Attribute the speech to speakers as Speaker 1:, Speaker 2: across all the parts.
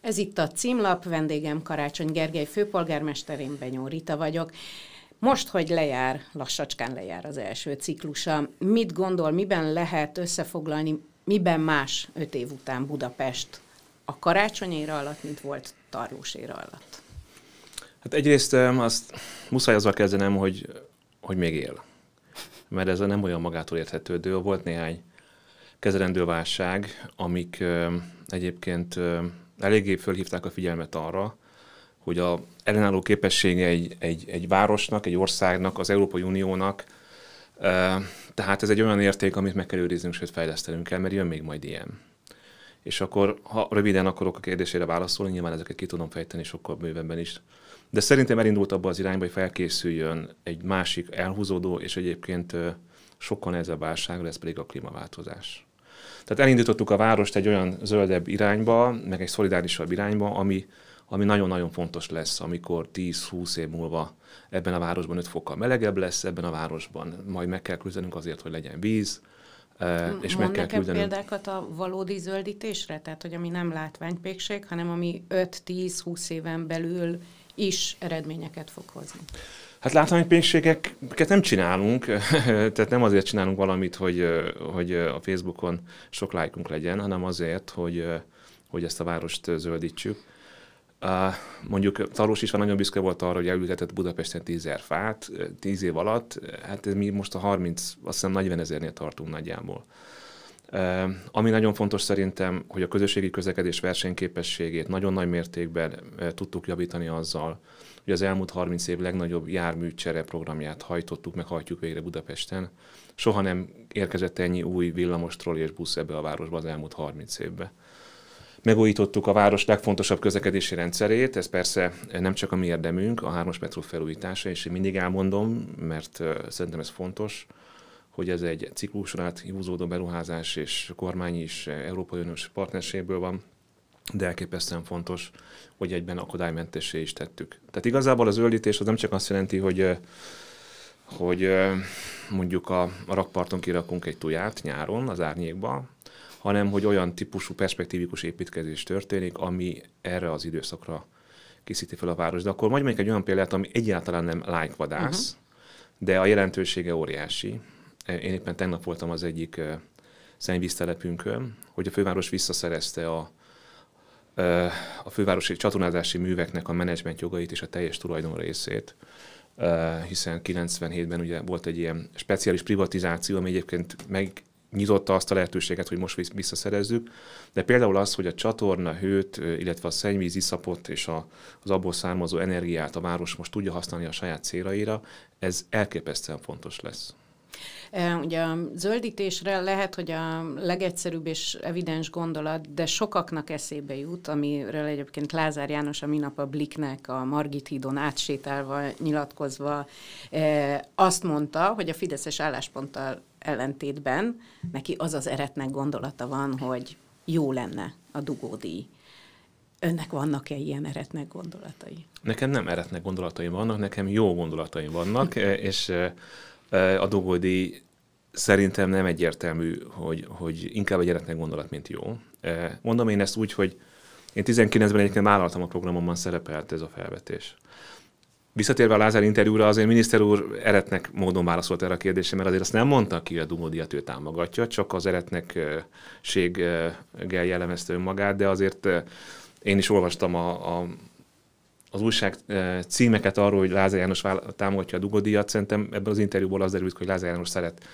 Speaker 1: Ez itt a címlap, vendégem Karácsony Gergely főpolgármester, én Benyó Rita vagyok. Most, hogy lejár, lassacskán lejár az első ciklusa, mit gondol, miben lehet összefoglalni, miben más öt év után Budapest a karácsonyéra alatt, mint volt tarlóséra
Speaker 2: alatt? Hát egyrészt azt muszáj azzal kezdenem, hogy, hogy még él. Mert ez nem olyan magától érthetődő. Volt néhány kezelendő válság, amik egyébként eléggé fölhívták a figyelmet arra, hogy a ellenálló képessége egy, egy, egy városnak, egy országnak, az Európai Uniónak, tehát ez egy olyan érték, amit meg kell őriznünk, sőt fejlesztenünk kell, mert jön még majd ilyen. És akkor, ha röviden akarok a kérdésére válaszolni, nyilván ezeket ki tudom fejteni sokkal bővebben is. De szerintem elindult abba az irányba, hogy felkészüljön egy másik elhúzódó és egyébként sokkal nehezebb válságra, ez pedig a klímaváltozás. Tehát elindítottuk a várost egy olyan zöldebb irányba, meg egy szolidárisabb irányba, ami, ami nagyon-nagyon fontos lesz, amikor 10-20 év múlva ebben a városban 5 fokkal melegebb lesz, ebben a városban majd meg kell küzdenünk azért, hogy legyen víz, eh, és Mond meg kell küldenünk.
Speaker 1: példákat a valódi zöldítésre, tehát hogy ami nem látványpékség, hanem ami 5-10-20 éven belül is eredményeket fog hozni.
Speaker 2: Hát látványpénzségeket nem csinálunk, tehát nem azért csinálunk valamit, hogy, hogy a Facebookon sok lájkunk legyen, hanem azért, hogy, hogy ezt a várost zöldítsük. Mondjuk Talós is van nagyon büszke volt arra, hogy elültetett Budapesten 10 ezer fát, 10 év alatt, hát ez mi most a 30, azt hiszem 40 ezernél tartunk nagyjából. Ami nagyon fontos szerintem, hogy a közösségi közlekedés versenyképességét nagyon nagy mértékben tudtuk javítani azzal, hogy az elmúlt 30 év legnagyobb járműcsere programját hajtottuk, meg hajtjuk végre Budapesten. Soha nem érkezett ennyi új villamos, troll és busz ebbe a városba az elmúlt 30 évbe. Megújítottuk a város legfontosabb közlekedési rendszerét, ez persze nem csak a mi érdemünk, a hármas metró felújítása, és én mindig elmondom, mert szerintem ez fontos, hogy ez egy cikluson át húzódó beruházás, és kormány is Európai Uniós partnerségből van, de elképesztően fontos, hogy egyben akadálymentessé is tettük. Tehát igazából az öldítés az nem csak azt jelenti, hogy hogy mondjuk a, a rakparton kirakunk egy tuját nyáron az árnyékba, hanem hogy olyan típusú perspektívikus építkezés történik, ami erre az időszakra készíti fel a város. De akkor majd még egy olyan példát, ami egyáltalán nem lájkvadász, uh-huh. de a jelentősége óriási. Én éppen tegnap voltam az egyik szennyvíztelepünkön, hogy a főváros visszaszerezte a a fővárosi csatornázási műveknek a menedzsment jogait és a teljes tulajdon részét, hiszen 97-ben ugye volt egy ilyen speciális privatizáció, ami egyébként megnyitotta azt a lehetőséget, hogy most visszaszerezzük, de például az, hogy a csatorna hőt, illetve a szennyvíz iszapot és a, az abból származó energiát a város most tudja használni a saját céljaira, ez elképesztően fontos lesz.
Speaker 1: Ugye a zöldítésre lehet, hogy a legegyszerűbb és evidens gondolat, de sokaknak eszébe jut, amiről egyébként Lázár János a minap a Bliknek a Margit hídon átsétálva, nyilatkozva azt mondta, hogy a fideszes állásponttal ellentétben neki az az eretnek gondolata van, hogy jó lenne a dugódíj. Önnek vannak-e ilyen eretnek
Speaker 2: gondolatai? Nekem nem eretnek gondolataim vannak, nekem jó gondolataim vannak, hm. és Eh, a Dogoldi szerintem nem egyértelmű, hogy, hogy inkább egy eretlen gondolat, mint jó. Eh, mondom én ezt úgy, hogy én 19-ben egyébként vállaltam a programomban szerepelt ez a felvetés. Visszatérve a Lázár interjúra, azért miniszter úr eretnek módon válaszolt erre a kérdésre, mert azért azt nem mondta ki, hogy a Dumodiat ő támogatja, csak az eretnekséggel jellemezte önmagát, de azért eh, én is olvastam a, a az újság címeket arról, hogy Lázár János támogatja a Dugodíjat, szerintem ebben az interjúból az derült, hogy Lázár János szeret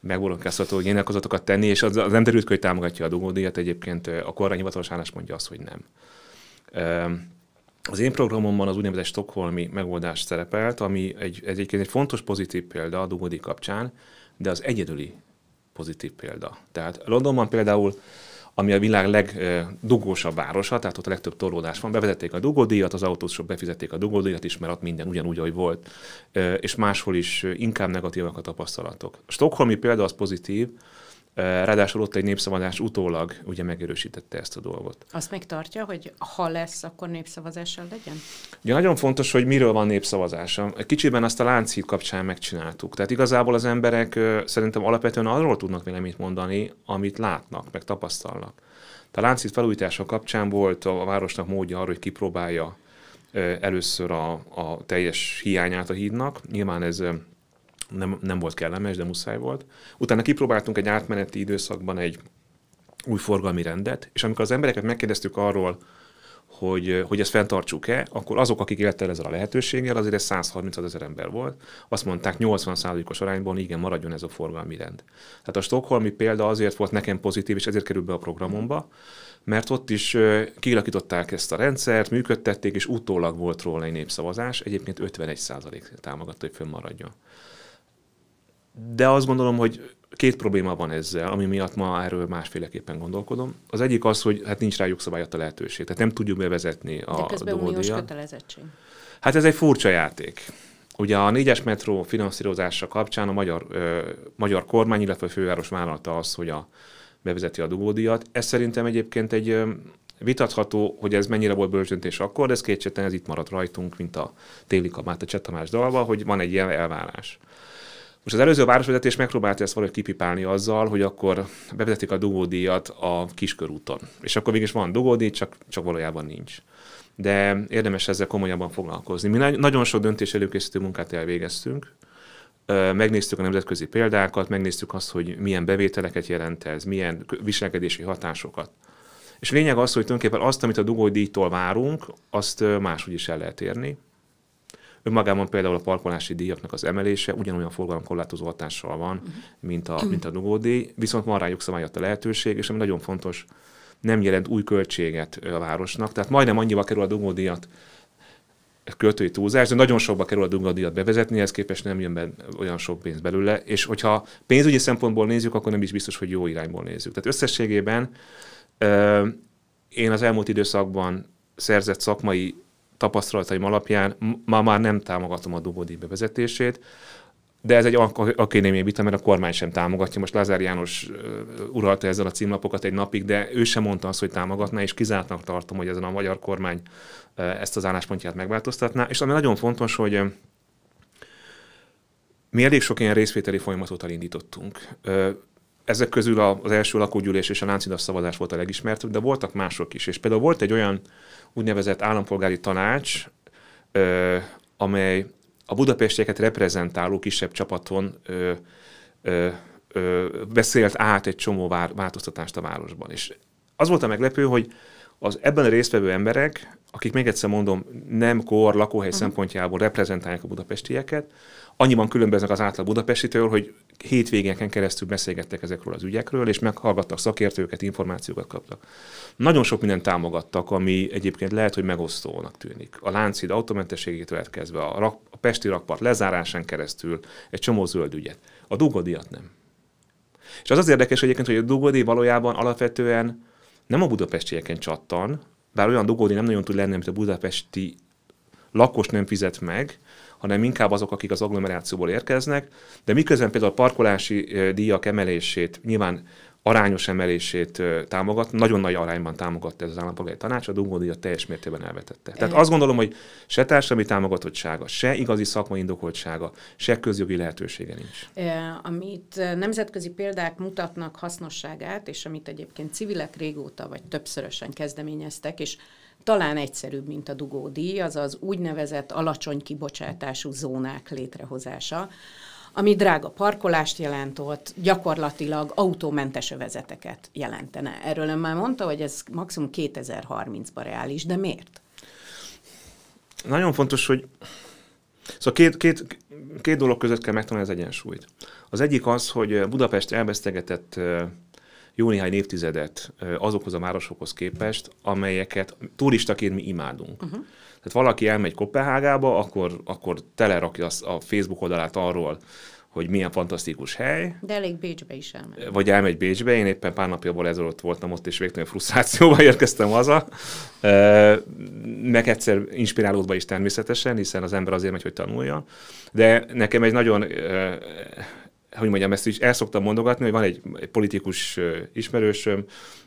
Speaker 2: megbolondkázható, hogy nyilatkozatokat tenni, és az, az nem derült hogy támogatja a Dugodíjat, egyébként a kormány hivatalos álláspontja az, hogy nem. Az én programomban az úgynevezett stokholmi megoldás szerepelt, ami egy, egyébként egy fontos pozitív példa a Dugodi kapcsán, de az egyedüli pozitív példa. Tehát Londonban például ami a világ legdugósabb városa, tehát ott a legtöbb torlódás van. Bevezették a dugódíjat, az autósok befizették a dugódíjat is, mert ott minden ugyanúgy, ahogy volt, és máshol is inkább negatívak a tapasztalatok. Stockholmi példa az pozitív, Ráadásul ott egy népszavazás utólag ugye megerősítette ezt a dolgot.
Speaker 1: Azt még tartja, hogy ha lesz, akkor népszavazással legyen?
Speaker 2: Ugye nagyon fontos, hogy miről van népszavazása. Kicsiben azt a lánchíd kapcsán megcsináltuk. Tehát igazából az emberek szerintem alapvetően arról tudnak véleményt mondani, amit látnak, meg tapasztalnak. A lánchíd felújítása kapcsán volt a városnak módja arra, hogy kipróbálja először a, a teljes hiányát a hídnak. Nyilván ez nem, nem volt kellemes, de muszáj volt. Utána kipróbáltunk egy átmeneti időszakban egy új forgalmi rendet, és amikor az embereket megkérdeztük arról, hogy, hogy ezt fenntartsuk-e, akkor azok, akik élettel ezzel a lehetőséggel, azért ez 130 ezer ember volt, azt mondták 80 os arányban, igen, maradjon ez a forgalmi rend. Tehát a stokholmi példa azért volt nekem pozitív, és ezért kerül be a programomba, mert ott is kilakították ezt a rendszert, működtették, és utólag volt róla egy népszavazás, egyébként 51 támogatta, hogy fönnmaradjon. De azt gondolom, hogy két probléma van ezzel, ami miatt ma erről másféleképpen gondolkodom. Az egyik az, hogy hát nincs rájuk jogszabályat a lehetőség, tehát nem tudjuk bevezetni a De közben uniós kötelezettség. Hát ez egy furcsa játék. Ugye a négyes metró finanszírozása kapcsán a magyar, ö, magyar kormány, illetve a főváros vállalta az, hogy a, bevezeti a dugódiat. Ez szerintem egyébként egy ö, vitatható, hogy ez mennyire volt bölcsöntés akkor, de ez kétségtelen, ez itt maradt rajtunk, mint a Téli Kamát a Csetamás dalva, hogy van egy ilyen elvárás. Most az előző városvezetés megpróbálta ezt valahogy kipipálni azzal, hogy akkor bevezetik a dugódíjat a kiskörúton. És akkor mégis van dugódíj, csak, csak valójában nincs. De érdemes ezzel komolyabban foglalkozni. Mi nagyon sok döntés előkészítő munkát elvégeztünk, megnéztük a nemzetközi példákat, megnéztük azt, hogy milyen bevételeket jelent ez, milyen viselkedési hatásokat. És a lényeg az, hogy tulajdonképpen azt, amit a dugódíjtól várunk, azt máshogy is el lehet érni. Önmagában például a parkolási díjaknak az emelése ugyanolyan forgalomkorlátozó hatással van, uh-huh. mint a, mint a dugódíj, viszont van rájuk jogszabályat a lehetőség, és ami nagyon fontos, nem jelent új költséget a városnak, tehát majdnem annyiba kerül a dugódíjat költői túlzás, de nagyon sokba kerül a dugódíjat bevezetni, ehhez képest nem jön be olyan sok pénz belőle, és hogyha pénzügyi szempontból nézzük, akkor nem is biztos, hogy jó irányból nézzük. Tehát összességében én az elmúlt időszakban szerzett szakmai tapasztalataim alapján ma már nem támogatom a dubodi bevezetését, de ez egy akénémi vita, mert a kormány sem támogatja. Most Lázár János uralta ezzel a címlapokat egy napig, de ő sem mondta azt, hogy támogatná, és kizártnak tartom, hogy ezen a magyar kormány ezt az álláspontját megváltoztatná. És ami nagyon fontos, hogy mi elég sok ilyen részvételi folyamatot elindítottunk. Ezek közül az első lakógyűlés és a láncidas szavazás volt a legismertebb, de voltak mások is. És például volt egy olyan úgynevezett állampolgári tanács, ö, amely a budapestieket reprezentáló kisebb csapaton ö, ö, ö, beszélt át egy csomó vár, változtatást a városban. És az volt a meglepő, hogy az ebben a résztvevő emberek, akik még egyszer mondom, nem kor, lakóhely uh-huh. szempontjából reprezentálják a budapestieket, annyiban különböznek az átlag budapestitől, hogy hétvégéken keresztül beszélgettek ezekről az ügyekről, és meghallgattak szakértőket, információkat kaptak. Nagyon sok mindent támogattak, ami egyébként lehet, hogy megosztónak tűnik. A Lánchíd autómentességétől kezdve, a, rak, a Pesti rakpart lezárásán keresztül egy csomó zöld ügyet. A Dugodiat nem. És az az érdekes egyébként, hogy a Dugodi valójában alapvetően nem a budapestieken csattan, bár olyan dugódi nem nagyon tud lenni, mint a budapesti lakos nem fizet meg, hanem inkább azok, akik az agglomerációból érkeznek, de miközben például a parkolási díjak emelését nyilván arányos emelését támogat, nagyon nagy arányban támogatta ez az állampolgári tanács, a dugódíjat teljes mértékben elvetette. Tehát azt gondolom, hogy se társadalmi támogatottsága, se igazi szakmai indokoltsága, se közjogi lehetősége nincs.
Speaker 1: Amit nemzetközi példák mutatnak hasznosságát, és amit egyébként civilek régóta vagy többszörösen kezdeményeztek, és talán egyszerűbb, mint a dugódíj, az az úgynevezett alacsony kibocsátású zónák létrehozása, ami drága parkolást jelent, ott, gyakorlatilag autómentes övezeteket jelentene. Erről ön már mondta, hogy ez maximum 2030-ba reális, de miért?
Speaker 2: Nagyon fontos, hogy Szóval két, két, két dolog között kell megtanulni az egyensúlyt. Az egyik az, hogy Budapest elvesztegetett jó néhány évtizedet azokhoz a városokhoz képest, amelyeket turistaként mi imádunk. Uh-huh. Tehát valaki elmegy Kopenhágába, akkor, akkor telerakja a Facebook oldalát arról, hogy milyen fantasztikus hely.
Speaker 1: De elég Bécsbe is elmegy. Vagy
Speaker 2: elmegy Bécsbe, én éppen pár napjából ezelőtt voltam ott, és végtelenül frusztrációval érkeztem haza. Meg egyszer inspirálódva is természetesen, hiszen az ember azért megy, hogy tanulja. De nekem egy nagyon hogy mondjam, ezt is el szoktam mondogatni, hogy van egy, egy politikus ismerősöm,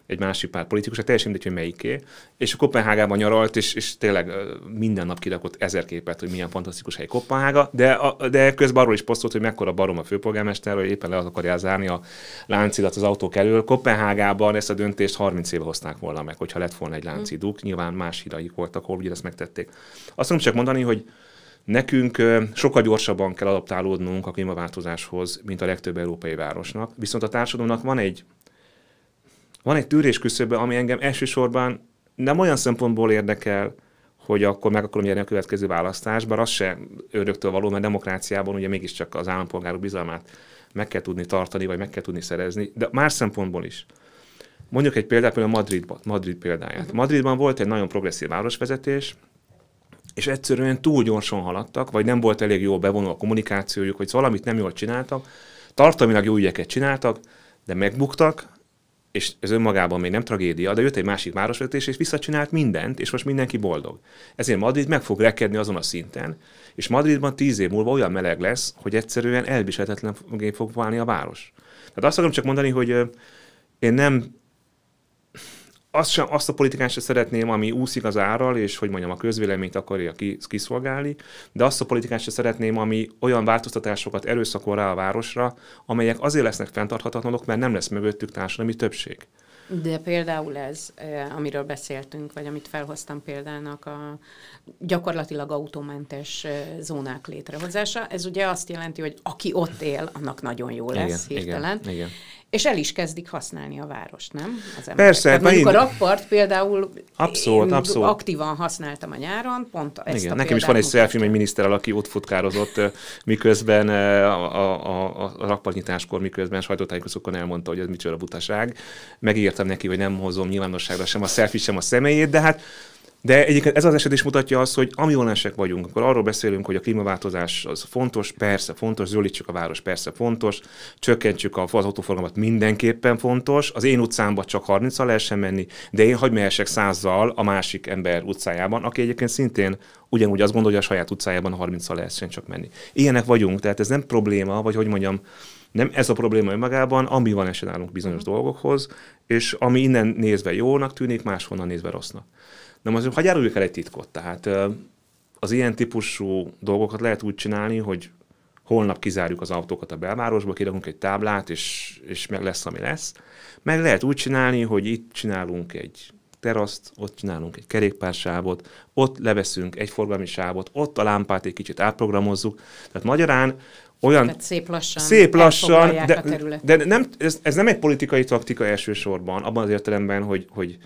Speaker 2: egy másik pár politikus, hát teljesen mindegy, hogy melyiké, és a Kopenhágában nyaralt, és, és tényleg minden nap kirakott ezer képet, hogy milyen fantasztikus hely Kopenhága, de, a, de közben arról is posztolt, hogy mekkora barom a főpolgármester, hogy éppen le akarja zárni a láncidat az autók elől. Kopenhágában ezt a döntést 30 éve hozták volna meg, hogyha lett volna egy lánciduk, hm. nyilván más híraik voltak, hogy ezt megtették. Azt tudom csak mondani, hogy Nekünk sokkal gyorsabban kell adaptálódnunk a klímaváltozáshoz, mint a legtöbb európai városnak. Viszont a társadalomnak van egy, van egy tűrés ami engem elsősorban nem olyan szempontból érdekel, hogy akkor meg akarom nyerni a következő választást, bár az se öröktől való, mert demokráciában ugye mégiscsak az állampolgárok bizalmát meg kell tudni tartani, vagy meg kell tudni szerezni, de más szempontból is. Mondjuk egy példát, például Madridban, Madrid példáját. Mhm. Madridban volt egy nagyon progresszív városvezetés, és egyszerűen túl gyorsan haladtak, vagy nem volt elég jól bevonó a kommunikációjuk, hogy valamit szóval, nem jól csináltak, tartalmilag jó ügyeket csináltak, de megbuktak, és ez önmagában még nem tragédia, de jött egy másik városvezetés, és visszacsinált mindent, és most mindenki boldog. Ezért Madrid meg fog rekedni azon a szinten, és Madridban tíz év múlva olyan meleg lesz, hogy egyszerűen elviselhetetlen fog válni a város. Tehát azt akarom csak mondani, hogy én nem azt, sem, azt a politikán sem szeretném, ami úszik az árral, és hogy mondjam, a közvéleményt akarja kiszolgálni, de azt a politikán sem szeretném, ami olyan változtatásokat erőszakol rá a városra, amelyek azért lesznek fenntarthatatlanok, mert nem lesz mögöttük társadalmi többség.
Speaker 1: De például ez, eh, amiről beszéltünk, vagy amit felhoztam példának, a gyakorlatilag autómentes eh, zónák létrehozása, ez ugye azt jelenti, hogy aki ott él, annak nagyon jó lesz igen, hirtelen. Igen, igen. És el is kezdik használni a várost, nem? Az Persze. Tehát hát mondjuk én... a rakpart például abszolút, én abszolút. aktívan használtam a nyáron, pont ezt Igen, a Nekem is van egy szelfim
Speaker 2: egy miniszterrel, aki ott futkározott, miközben a, a, a, a nyitáskor, miközben sajtótájékozókon elmondta, hogy ez micsoda butaság. Megírtam neki, hogy nem hozom nyilvánosságra sem a szelfit, sem a személyét, de hát de egyébként ez az eset is mutatja azt, hogy ambivalensek vagyunk. Akkor arról beszélünk, hogy a klímaváltozás az fontos, persze fontos, zöldítsük a város, persze fontos, csökkentsük az autóforgalmat, mindenképpen fontos. Az én utcámba csak 30 lehessen menni, de én hagyj mehessek százzal a másik ember utcájában, aki egyébként szintén ugyanúgy azt gondolja, hogy a saját utcájában 30 lehessen csak menni. Ilyenek vagyunk, tehát ez nem probléma, vagy hogy mondjam, nem ez a probléma önmagában, ami van esen bizonyos dolgokhoz, és ami innen nézve jónak tűnik, máshonnan nézve rossznak. Na most hagyj áruljuk el egy titkot. Tehát az ilyen típusú dolgokat lehet úgy csinálni, hogy holnap kizárjuk az autókat a belvárosba, kirakunk egy táblát, és, és meg lesz, ami lesz. Meg lehet úgy csinálni, hogy itt csinálunk egy teraszt, ott csinálunk egy kerékpársávot, ott leveszünk egy forgalmi sávot, ott a lámpát egy kicsit átprogramozzuk. Tehát magyarán olyan Tehát szép lassan, szép lassan de, de nem, ez, ez nem egy politikai taktika elsősorban, abban az értelemben, hogy, hogy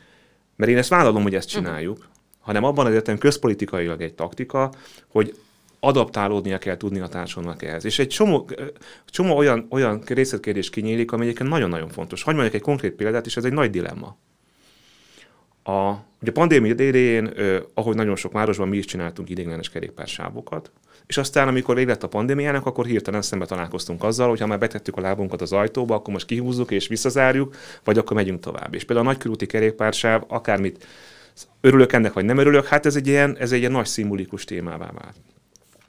Speaker 2: mert én ezt vállalom, hogy ezt mhm. csináljuk, uh-huh. hanem abban az értem közpolitikailag egy taktika, hogy adaptálódnia kell tudni a társadalomnak ehhez. És egy csomó, csomó olyan, olyan részletkérdés kinyílik, ami egyébként nagyon-nagyon fontos. Hagyj mondjak egy konkrét példát, és ez egy nagy dilemma. A, ugye a pandémia idején, ahogy nagyon sok városban mi is csináltunk ideiglenes kerékpársávokat, és aztán, amikor vég lett a pandémiának, akkor hirtelen szembe találkoztunk azzal, hogy ha már betettük a lábunkat az ajtóba, akkor most kihúzzuk és visszazárjuk, vagy akkor megyünk tovább. És például a nagykörúti kerékpársáv, akármit örülök ennek, vagy nem örülök, hát ez egy ilyen, ez egy ilyen nagy szimbolikus témává vált.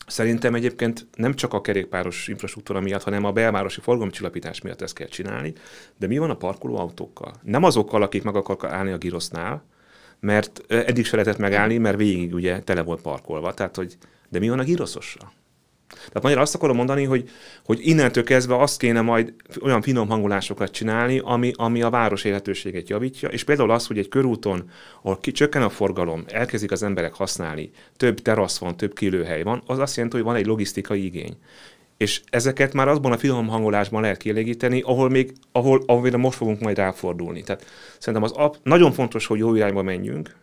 Speaker 2: Szerintem egyébként nem csak a kerékpáros infrastruktúra miatt, hanem a belvárosi forgalomcsillapítás miatt ezt kell csinálni, de mi van a parkoló autókkal? Nem azokkal, akik meg akarnak állni a girosznál, mert eddig se lehetett megállni, mert végig ugye tele volt parkolva, tehát hogy de mi van a gíroszossal? Tehát magyar azt akarom mondani, hogy, hogy innentől kezdve azt kéne majd olyan finom hangulásokat csinálni, ami, ami a város élhetőségét javítja, és például az, hogy egy körúton, ahol ki, csökken a forgalom, elkezdik az emberek használni, több terasz van, több kilőhely van, az azt jelenti, hogy van egy logisztikai igény. És ezeket már azban a finom hangolásban lehet kielégíteni, ahol még, ahol, ahol most fogunk majd ráfordulni. Tehát szerintem az app, nagyon fontos, hogy jó irányba menjünk,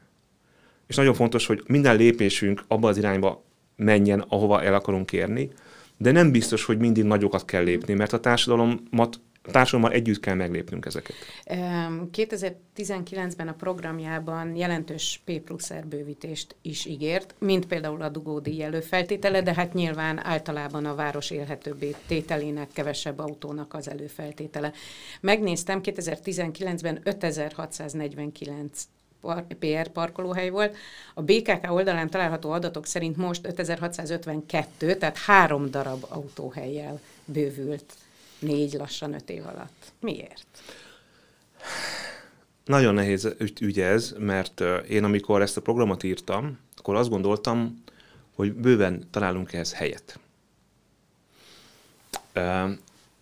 Speaker 2: és nagyon fontos, hogy minden lépésünk abba az irányba menjen, ahova el akarunk érni, de nem biztos, hogy mindig nagyokat kell lépni, mert a társadalomat társadalommal együtt kell meglépnünk ezeket.
Speaker 1: 2019-ben a programjában jelentős P plusz bővítést is ígért, mint például a dugódíj előfeltétele, de hát nyilván általában a város élhetőbbé tételének kevesebb autónak az előfeltétele. Megnéztem, 2019-ben 5649 PR parkolóhely volt. A BKK oldalán található adatok szerint most 5652, tehát három darab autóhelyjel bővült négy, lassan öt év alatt. Miért?
Speaker 2: Nagyon nehéz ügy, ügy ez, mert én amikor ezt a programot írtam, akkor azt gondoltam, hogy bőven találunk ehhez helyet.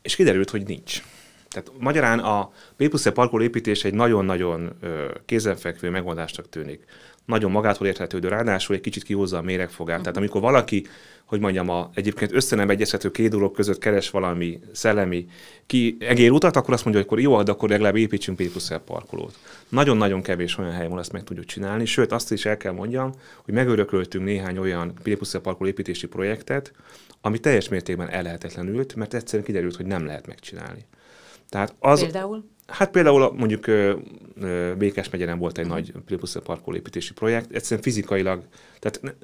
Speaker 2: És kiderült, hogy nincs. Tehát magyarán a B plusz parkoló építés egy nagyon-nagyon kézenfekvő megoldásnak tűnik. Nagyon magától érthetődő, ráadásul egy kicsit kihozza a méregfogát. Uh-huh. Tehát amikor valaki, hogy mondjam, a, egyébként össze nem egyezhető két dolog között keres valami szellemi ki egér utat, akkor azt mondja, hogy akkor jó, de hát akkor legalább építsünk B plusz parkolót. Nagyon-nagyon kevés olyan hely, ahol ezt meg tudjuk csinálni, sőt azt is el kell mondjam, hogy megörököltünk néhány olyan B plusz parkoló építési projektet, ami teljes mértékben ellehetetlenült, mert egyszerűen kiderült, hogy nem lehet megcsinálni. Tehát az, például? Hát például mondjuk Békes megyeren volt egy mhm. nagy Pilipusza parkolépítési projekt, egyszerűen fizikailag, tehát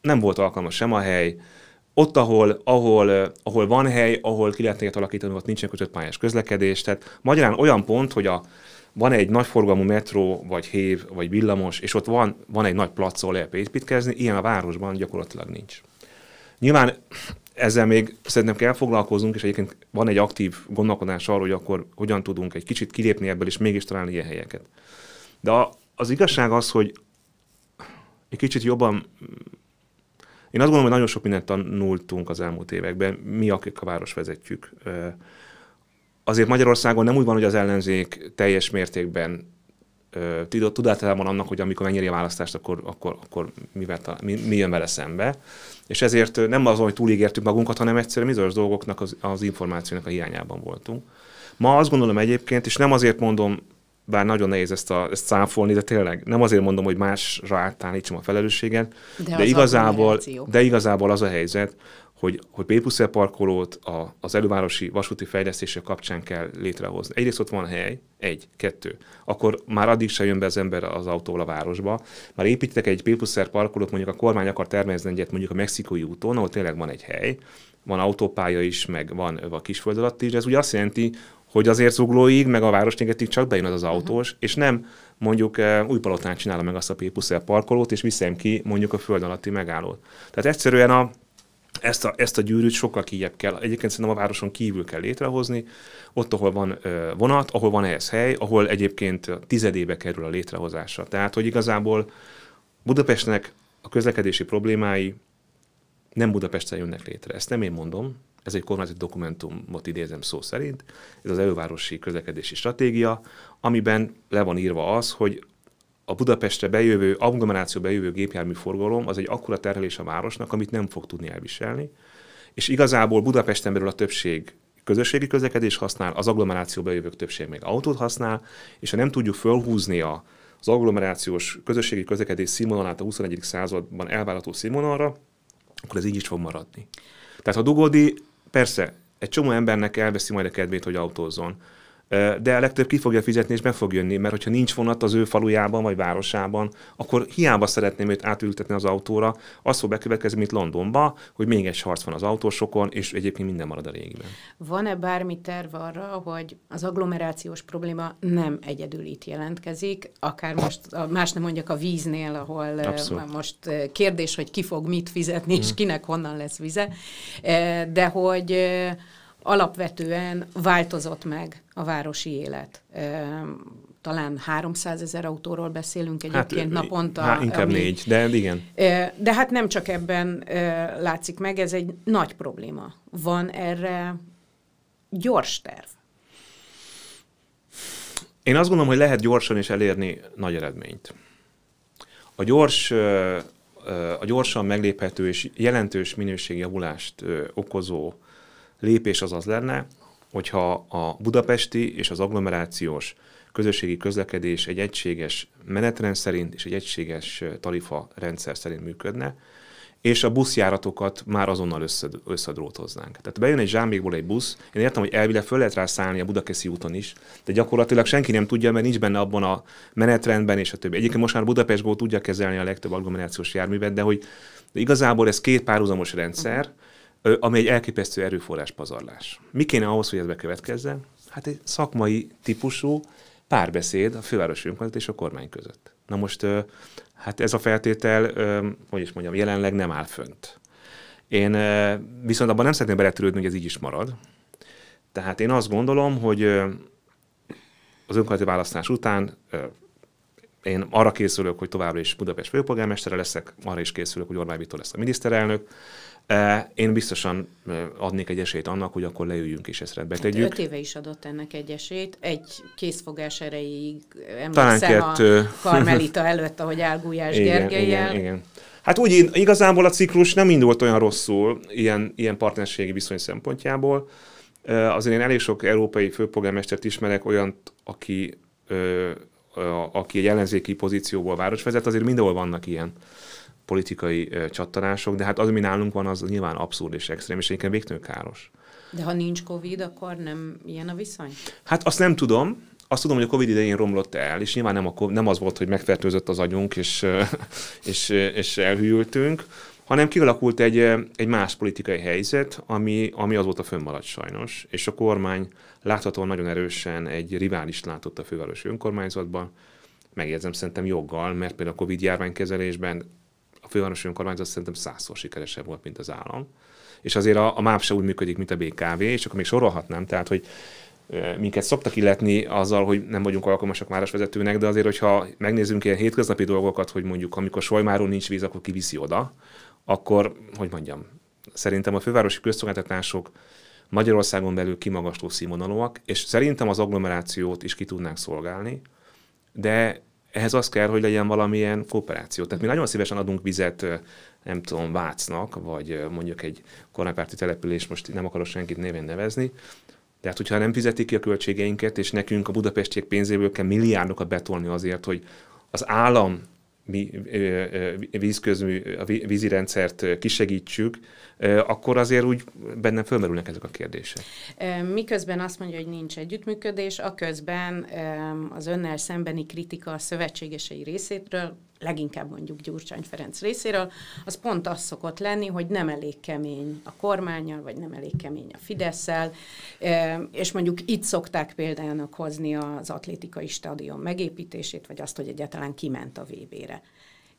Speaker 2: nem volt alkalmas sem a hely, ott, ahol, ahol, ahol van hely, ahol ki lehetne alakítani, ott nincsen kötött pályás közlekedés. Tehát magyarán olyan pont, hogy a, van egy nagy forgalmú metró, vagy hév, vagy villamos, és ott van, van egy nagy plac, ahol lehet építkezni, ilyen a városban gyakorlatilag nincs. Nyilván ezzel még szerintem kell foglalkoznunk, és egyébként van egy aktív gondolkodás arról, hogy akkor hogyan tudunk egy kicsit kilépni ebből, és mégis találni ilyen helyeket. De a, az igazság az, hogy egy kicsit jobban... Én azt gondolom, hogy nagyon sok mindent tanultunk az elmúlt években, mi, akik a város vezetjük. Azért Magyarországon nem úgy van, hogy az ellenzék teljes mértékben tudatában annak, hogy amikor megnyeri a választást, akkor, akkor, akkor mivel talál, mi, mi jön vele szembe és ezért nem az, hogy túlígértük magunkat, hanem egyszerűen bizonyos dolgoknak az, az információnak a hiányában voltunk. Ma azt gondolom egyébként, és nem azért mondom, bár nagyon nehéz ezt, a, ezt számfolni, de tényleg nem azért mondom, hogy másra átállítsam a felelősséget, de, de, igazából, de igazából az a helyzet, hogy, hogy B parkolót a, az elővárosi vasúti fejlesztése kapcsán kell létrehozni. Egyrészt ott van hely, egy, kettő. Akkor már addig se jön be az ember az autóval a városba. Már építek egy B parkolót, mondjuk a kormány akar tervezni egyet mondjuk a mexikói úton, ahol tényleg van egy hely, van autópálya is, meg van a kisföld alatt is. Ez ugye azt jelenti, hogy azért zuglóig, meg a városnégetig csak bejön az az mhm. autós, uh-huh. és nem mondjuk eh, új palotán csinálom meg azt a P parkolót, és viszem ki mondjuk a föld alatti megállót. Tehát egyszerűen a, ezt a, ezt a gyűrűt sokkal kijebb kell. Egyébként szerintem a városon kívül kell létrehozni, ott, ahol van vonat, ahol van ehhez hely, ahol egyébként tizedébe kerül a létrehozása. Tehát, hogy igazából Budapestnek a közlekedési problémái nem Budapesten jönnek létre. Ezt nem én mondom, ez egy kormányzati dokumentumot idézem szó szerint, ez az elővárosi közlekedési stratégia, amiben le van írva az, hogy a Budapestre bejövő, agglomeráció bejövő gépjármű forgalom az egy akkora terhelés a városnak, amit nem fog tudni elviselni. És igazából Budapesten belül a többség közösségi közlekedés használ, az agglomeráció bejövők többség még autót használ, és ha nem tudjuk fölhúzni a, az agglomerációs közösségi közlekedés színvonalát a 21. században elvállalható színvonalra, akkor ez így is fog maradni. Tehát ha dugódi, persze, egy csomó embernek elveszi majd a kedvét, hogy autózzon, de a legtöbb ki fogja fizetni, és meg fog jönni, mert hogyha nincs vonat az ő falujában vagy városában, akkor hiába szeretném őt átültetni az autóra, az fog bekövetkezni, mint Londonba, hogy még egy harc van az autósokon, és egyébként minden marad a régiben.
Speaker 1: Van-e bármi terv arra, hogy az agglomerációs probléma nem egyedül itt jelentkezik, akár most, más nem mondjak a víznél, ahol Abszolút. most kérdés, hogy ki fog mit fizetni, és mm. kinek honnan lesz vize, de hogy alapvetően változott meg a városi élet. Talán 300 ezer autóról beszélünk hát, egyébként hát, naponta. Hát inkább ami, négy, de hát igen. De hát nem csak ebben látszik meg, ez egy nagy probléma. Van erre gyors terv?
Speaker 2: Én azt gondolom, hogy lehet gyorsan is elérni nagy eredményt. A gyors a gyorsan megléphető és jelentős minőségjavulást okozó lépés az az lenne, hogyha a budapesti és az agglomerációs közösségi közlekedés egy egységes menetrend szerint és egy egységes tarifa rendszer szerint működne, és a buszjáratokat már azonnal összed, összedrótoznánk. Tehát bejön egy zsámékból egy busz, én értem, hogy elvileg föl lehet rá szállni a Budakeszi úton is, de gyakorlatilag senki nem tudja, mert nincs benne abban a menetrendben és a többi. Egyébként most már Budapest tudja kezelni a legtöbb agglomerációs járművet, de hogy de igazából ez két párhuzamos rendszer, ami egy elképesztő erőforrás pazarlás. Mi kéne ahhoz, hogy ez bekövetkezzen? Hát egy szakmai típusú párbeszéd a fővárosi önkormányzat és a kormány között. Na most, hát ez a feltétel, hogy is mondjam, jelenleg nem áll fönt. Én viszont abban nem szeretném beletörődni, hogy ez így is marad. Tehát én azt gondolom, hogy az önkormányzati választás után én arra készülök, hogy továbbra is Budapest főpolgármestere leszek, arra is készülök, hogy Orbán Vitor lesz a miniszterelnök, én biztosan adnék egy esélyt annak, hogy akkor leüljünk és ezt rendbe Hát öt
Speaker 1: éve is adott ennek egy esélyt, egy készfogás erejéig emlékszem Talán kettő. a Karmelita előtt, ahogy Álgulyás Gergelyel. Igen, igen.
Speaker 2: Hát úgy igazából a ciklus nem indult olyan rosszul ilyen, ilyen partnerségi viszony szempontjából. Azért én elég sok európai főpolgármestert ismerek, olyan, aki, aki egy ellenzéki pozícióból városvezet, azért mindenhol vannak ilyen politikai csattanások, de hát az, ami nálunk van, az nyilván abszurd és extrém, és egyébként végtelenül káros.
Speaker 1: De ha nincs Covid, akkor nem ilyen a viszony?
Speaker 2: Hát azt nem tudom, azt tudom, hogy a Covid idején romlott el, és nyilván nem, a, nem az volt, hogy megfertőzött az agyunk, és, és, és elhűltünk, hanem kialakult egy, egy más politikai helyzet, ami, ami azóta fönnmaradt sajnos, és a kormány láthatóan nagyon erősen egy rivális látott a fővárosi önkormányzatban, megjegyzem szerintem joggal, mert például a Covid járványkezelésben fővárosi önkormányzat szerintem százszor sikeresebb volt, mint az állam. És azért a, a MÁP se úgy működik, mint a BKV, és akkor még sorolhatnám, tehát hogy minket szoktak illetni azzal, hogy nem vagyunk alkalmasak városvezetőnek, de azért, hogyha megnézzünk ilyen hétköznapi dolgokat, hogy mondjuk amikor Solymáron nincs víz, akkor kiviszi oda, akkor, hogy mondjam, szerintem a fővárosi közszolgáltatások Magyarországon belül kimagasló színvonalúak, és szerintem az agglomerációt is ki tudnánk szolgálni, de ehhez az kell, hogy legyen valamilyen kooperáció. Tehát mi nagyon szívesen adunk vizet, nem tudom, Vácnak, vagy mondjuk egy kormánypárti település, most nem akarok senkit néven nevezni, tehát, hogyha nem fizetik ki a költségeinket, és nekünk a budapestiek pénzéből kell milliárdokat betolni azért, hogy az állam mi vízközmű, a vízi rendszert kisegítsük, akkor azért úgy bennem fölmerülnek ezek a kérdések.
Speaker 1: Miközben azt mondja, hogy nincs együttműködés, a közben az önnel szembeni kritika a szövetségesei részétről leginkább mondjuk Gyurcsány Ferenc részéről, az pont az szokott lenni, hogy nem elég kemény a kormányal, vagy nem elég kemény a Fidesz-el, és mondjuk itt szokták példának hozni az atlétikai stadion megépítését, vagy azt, hogy egyáltalán kiment a VB-re.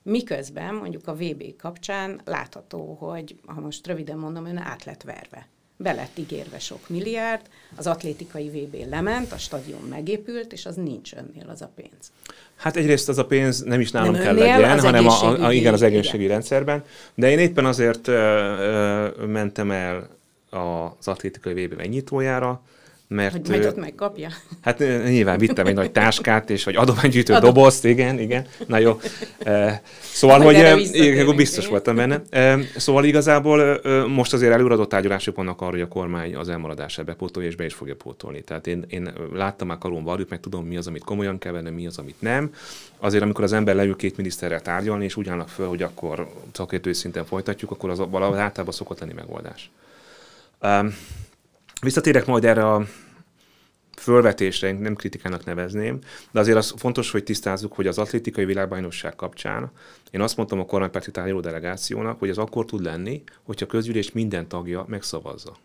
Speaker 1: Miközben mondjuk a VB kapcsán látható, hogy ha most röviden mondom, ön át lett verve be lett ígérve sok milliárd, az atlétikai VB lement, a stadion megépült, és az nincs önnél az a pénz.
Speaker 2: Hát egyrészt az a pénz nem is nálam nem kell önnél, legyen, hanem a, a, a, igen, az egészségügyi igen. rendszerben. De én éppen azért ö, ö, mentem el az atlétikai VB megnyitójára, mert, hogy megy ott megkapja. Hát nyilván vittem egy nagy táskát, és vagy adománygyűjtő Adom. dobozt, igen, igen, na jó. Szóval, hogy igen, biztos voltam benne. Szóval igazából most azért előradott tárgyalási vannak arra, hogy a kormány az elmaradását bepótolja, és be is fogja pótolni. Tehát én, én láttam már karom varjuk, meg tudom, mi az, amit komolyan kell venni, mi az, amit nem. Azért, amikor az ember leül két miniszterrel tárgyalni, és úgy állnak föl, hogy akkor szakértői szinten folytatjuk, akkor az valahogy általában szokott lenni megoldás. Um, Visszatérek majd erre a fölvetésre, nem kritikának nevezném, de azért az fontos, hogy tisztázzuk, hogy az atlétikai világbajnokság kapcsán én azt mondtam a kormánypárti tárgyaló delegációnak, hogy ez akkor tud lenni, hogyha a közgyűlés minden tagja megszavazza.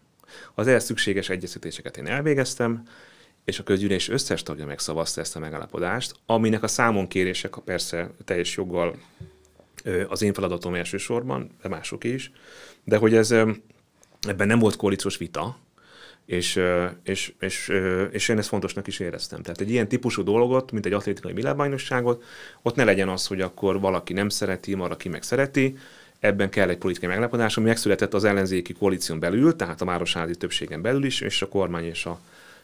Speaker 2: Az ehhez szükséges egyeztetéseket én elvégeztem, és a közgyűlés összes tagja megszavazta ezt a megállapodást, aminek a számon kérések a persze teljes joggal az én feladatom elsősorban, de mások is, de hogy ez ebben nem volt koalíciós vita, és, és, és, és én ezt fontosnak is éreztem. Tehát egy ilyen típusú dolgot, mint egy atlétikai világbajnokságot, ott ne legyen az, hogy akkor valaki nem szereti, valaki meg szereti, ebben kell egy politikai meglepodás, ami megszületett az ellenzéki koalíción belül, tehát a városházi többségen belül is, és a kormány és a,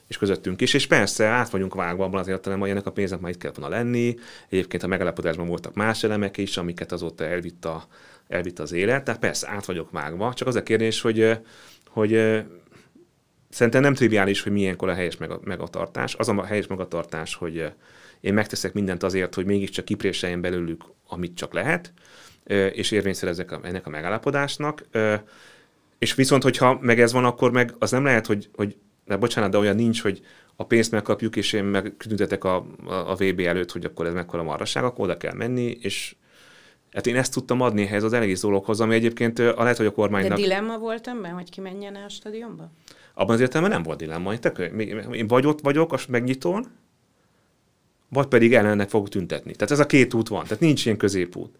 Speaker 2: és közöttünk is. És persze át vagyunk vágva abban az értelemben, hogy ennek a pénznek már itt kell volna lenni. Egyébként a megállapodásban voltak más elemek is, amiket azóta elvitt, a, elvitt az élet. Tehát persze át vagyok vágva, csak az a kérdés, hogy, hogy Szerintem nem triviális, hogy milyenkor a helyes megatartás. Az a helyes megatartás, hogy én megteszek mindent azért, hogy mégiscsak kipréseljen belőlük, amit csak lehet, és érvényt szerezek ennek a megállapodásnak. És viszont, hogyha meg ez van, akkor meg az nem lehet, hogy, hogy de bocsánat, de olyan nincs, hogy a pénzt megkapjuk, és én meg küldetek a, a, a VB előtt, hogy akkor ez mekkora marraság, akkor oda kell menni, és hát én ezt tudtam adni ehhez az egész dologhoz, ami egyébként a lehet, hogy a kormánynak... De
Speaker 1: dilemma voltam benne, hogy kimenjen a stadionba?
Speaker 2: abban az értelemben nem volt dilemma. Én, tök, én vagy ott vagyok, azt megnyitom, vagy pedig ellenek fogok tüntetni. Tehát ez a két út van, tehát nincs ilyen középút.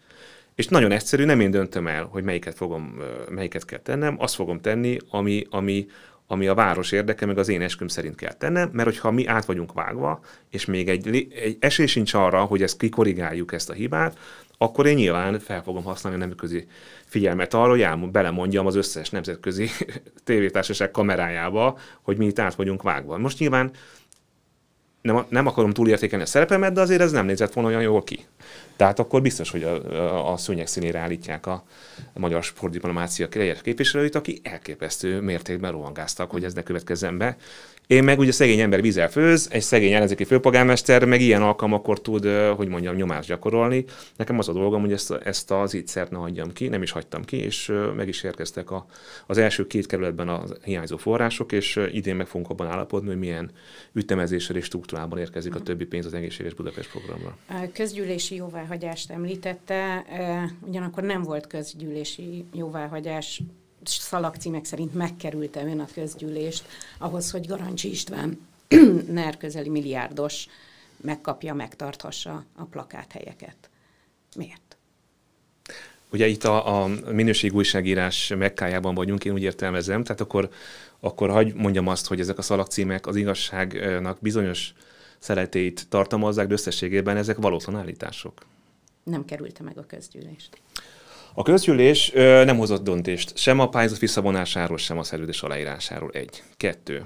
Speaker 2: És nagyon egyszerű, nem én döntöm el, hogy melyiket, fogom, melyiket kell tennem, azt fogom tenni, ami, ami, ami a város érdeke, meg az én esküm szerint kell tennem, mert hogyha mi át vagyunk vágva, és még egy, egy esély sincs arra, hogy ezt kikorrigáljuk ezt a hibát, akkor én nyilván fel fogom használni a nemzetközi figyelmet arra, hogy elmond, belemondjam az összes nemzetközi tévétársaság kamerájába, hogy mi itt át vagyunk vágva. Most nyilván nem, nem akarom túlértékelni a szerepemet, de azért ez nem nézett volna olyan jól ki. Tehát akkor biztos, hogy a, a, szőnyeg színére állítják a, magyar sportdiplomácia képviselőit, aki elképesztő mértékben rohangáztak, hogy ez ne következzen be. Én meg ugye szegény ember vízzel főz, egy szegény ellenzéki főpolgármester meg ilyen alkalmakkor tud, hogy mondjam, nyomást gyakorolni. Nekem az a dolgom, hogy ezt, ezt az ígyszert ne hagyjam ki, nem is hagytam ki, és meg is érkeztek a, az első két kerületben a hiányzó források, és idén meg fogunk abban állapodni, hogy milyen ütemezéssel és struktúrában érkezik a többi pénz az egészséges Budapest programra.
Speaker 1: A közgyűlési jóváhagyást említette, ugyanakkor nem volt közgyűlési jóváhagyás szalagcímek szerint megkerülte ön a közgyűlést ahhoz, hogy Garancsi István NER közeli milliárdos megkapja, megtarthassa a plakát helyeket. Miért?
Speaker 2: Ugye itt a, a minőség újságírás mekkájában vagyunk, én úgy értelmezem, tehát akkor, akkor hagy mondjam azt, hogy ezek a szalagcímek az igazságnak bizonyos szeretét tartalmazzák, de összességében ezek valótlan állítások.
Speaker 1: Nem kerülte meg a közgyűlést.
Speaker 2: A közgyűlés ö, nem hozott döntést sem a pályázat visszavonásáról, sem a szerződés aláírásáról. Egy. Kettő.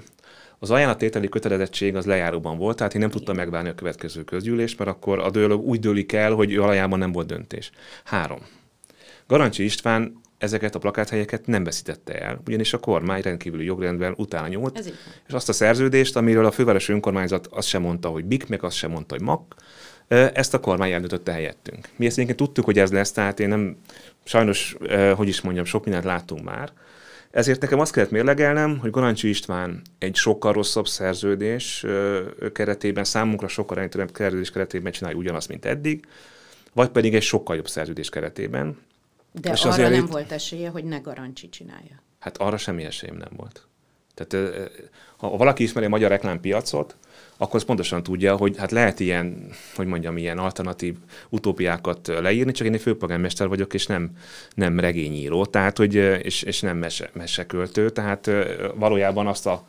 Speaker 2: Az ajánlattételi kötelezettség az lejáróban volt, tehát én nem tudtam megválni a következő közgyűlést, mert akkor a dolog úgy dőlik el, hogy alajában nem volt döntés. Három. Garancsi István ezeket a plakáthelyeket nem veszítette el, ugyanis a kormány rendkívüli jogrendben utána nyúlt, és azt a szerződést, amiről a fővárosi önkormányzat azt sem mondta, hogy BIK, meg azt sem mondta, hogy MAK, ezt a kormány eldöntötte helyettünk. Mi ezt egyébként tudtuk, hogy ez lesz, tehát én nem sajnos, eh, hogy is mondjam, sok mindent láttunk már. Ezért nekem azt kellett mérlegelnem, hogy Garancsi István egy sokkal rosszabb szerződés eh, keretében, számunkra sokkal rendszerűbb szerződés keretében csinálja ugyanazt, mint eddig, vagy pedig egy sokkal jobb szerződés keretében. De És arra nem itt...
Speaker 1: volt esélye, hogy ne Garancsi csinálja.
Speaker 2: Hát arra semmi esélyem nem volt. Tehát eh, ha valaki ismeri a magyar reklámpiacot, akkor az pontosan tudja, hogy hát lehet ilyen, hogy mondjam, ilyen alternatív utópiákat leírni, csak én egy főpolgármester vagyok, és nem, nem regényíró, tehát, hogy, és, és nem mese, meseköltő, tehát valójában azt a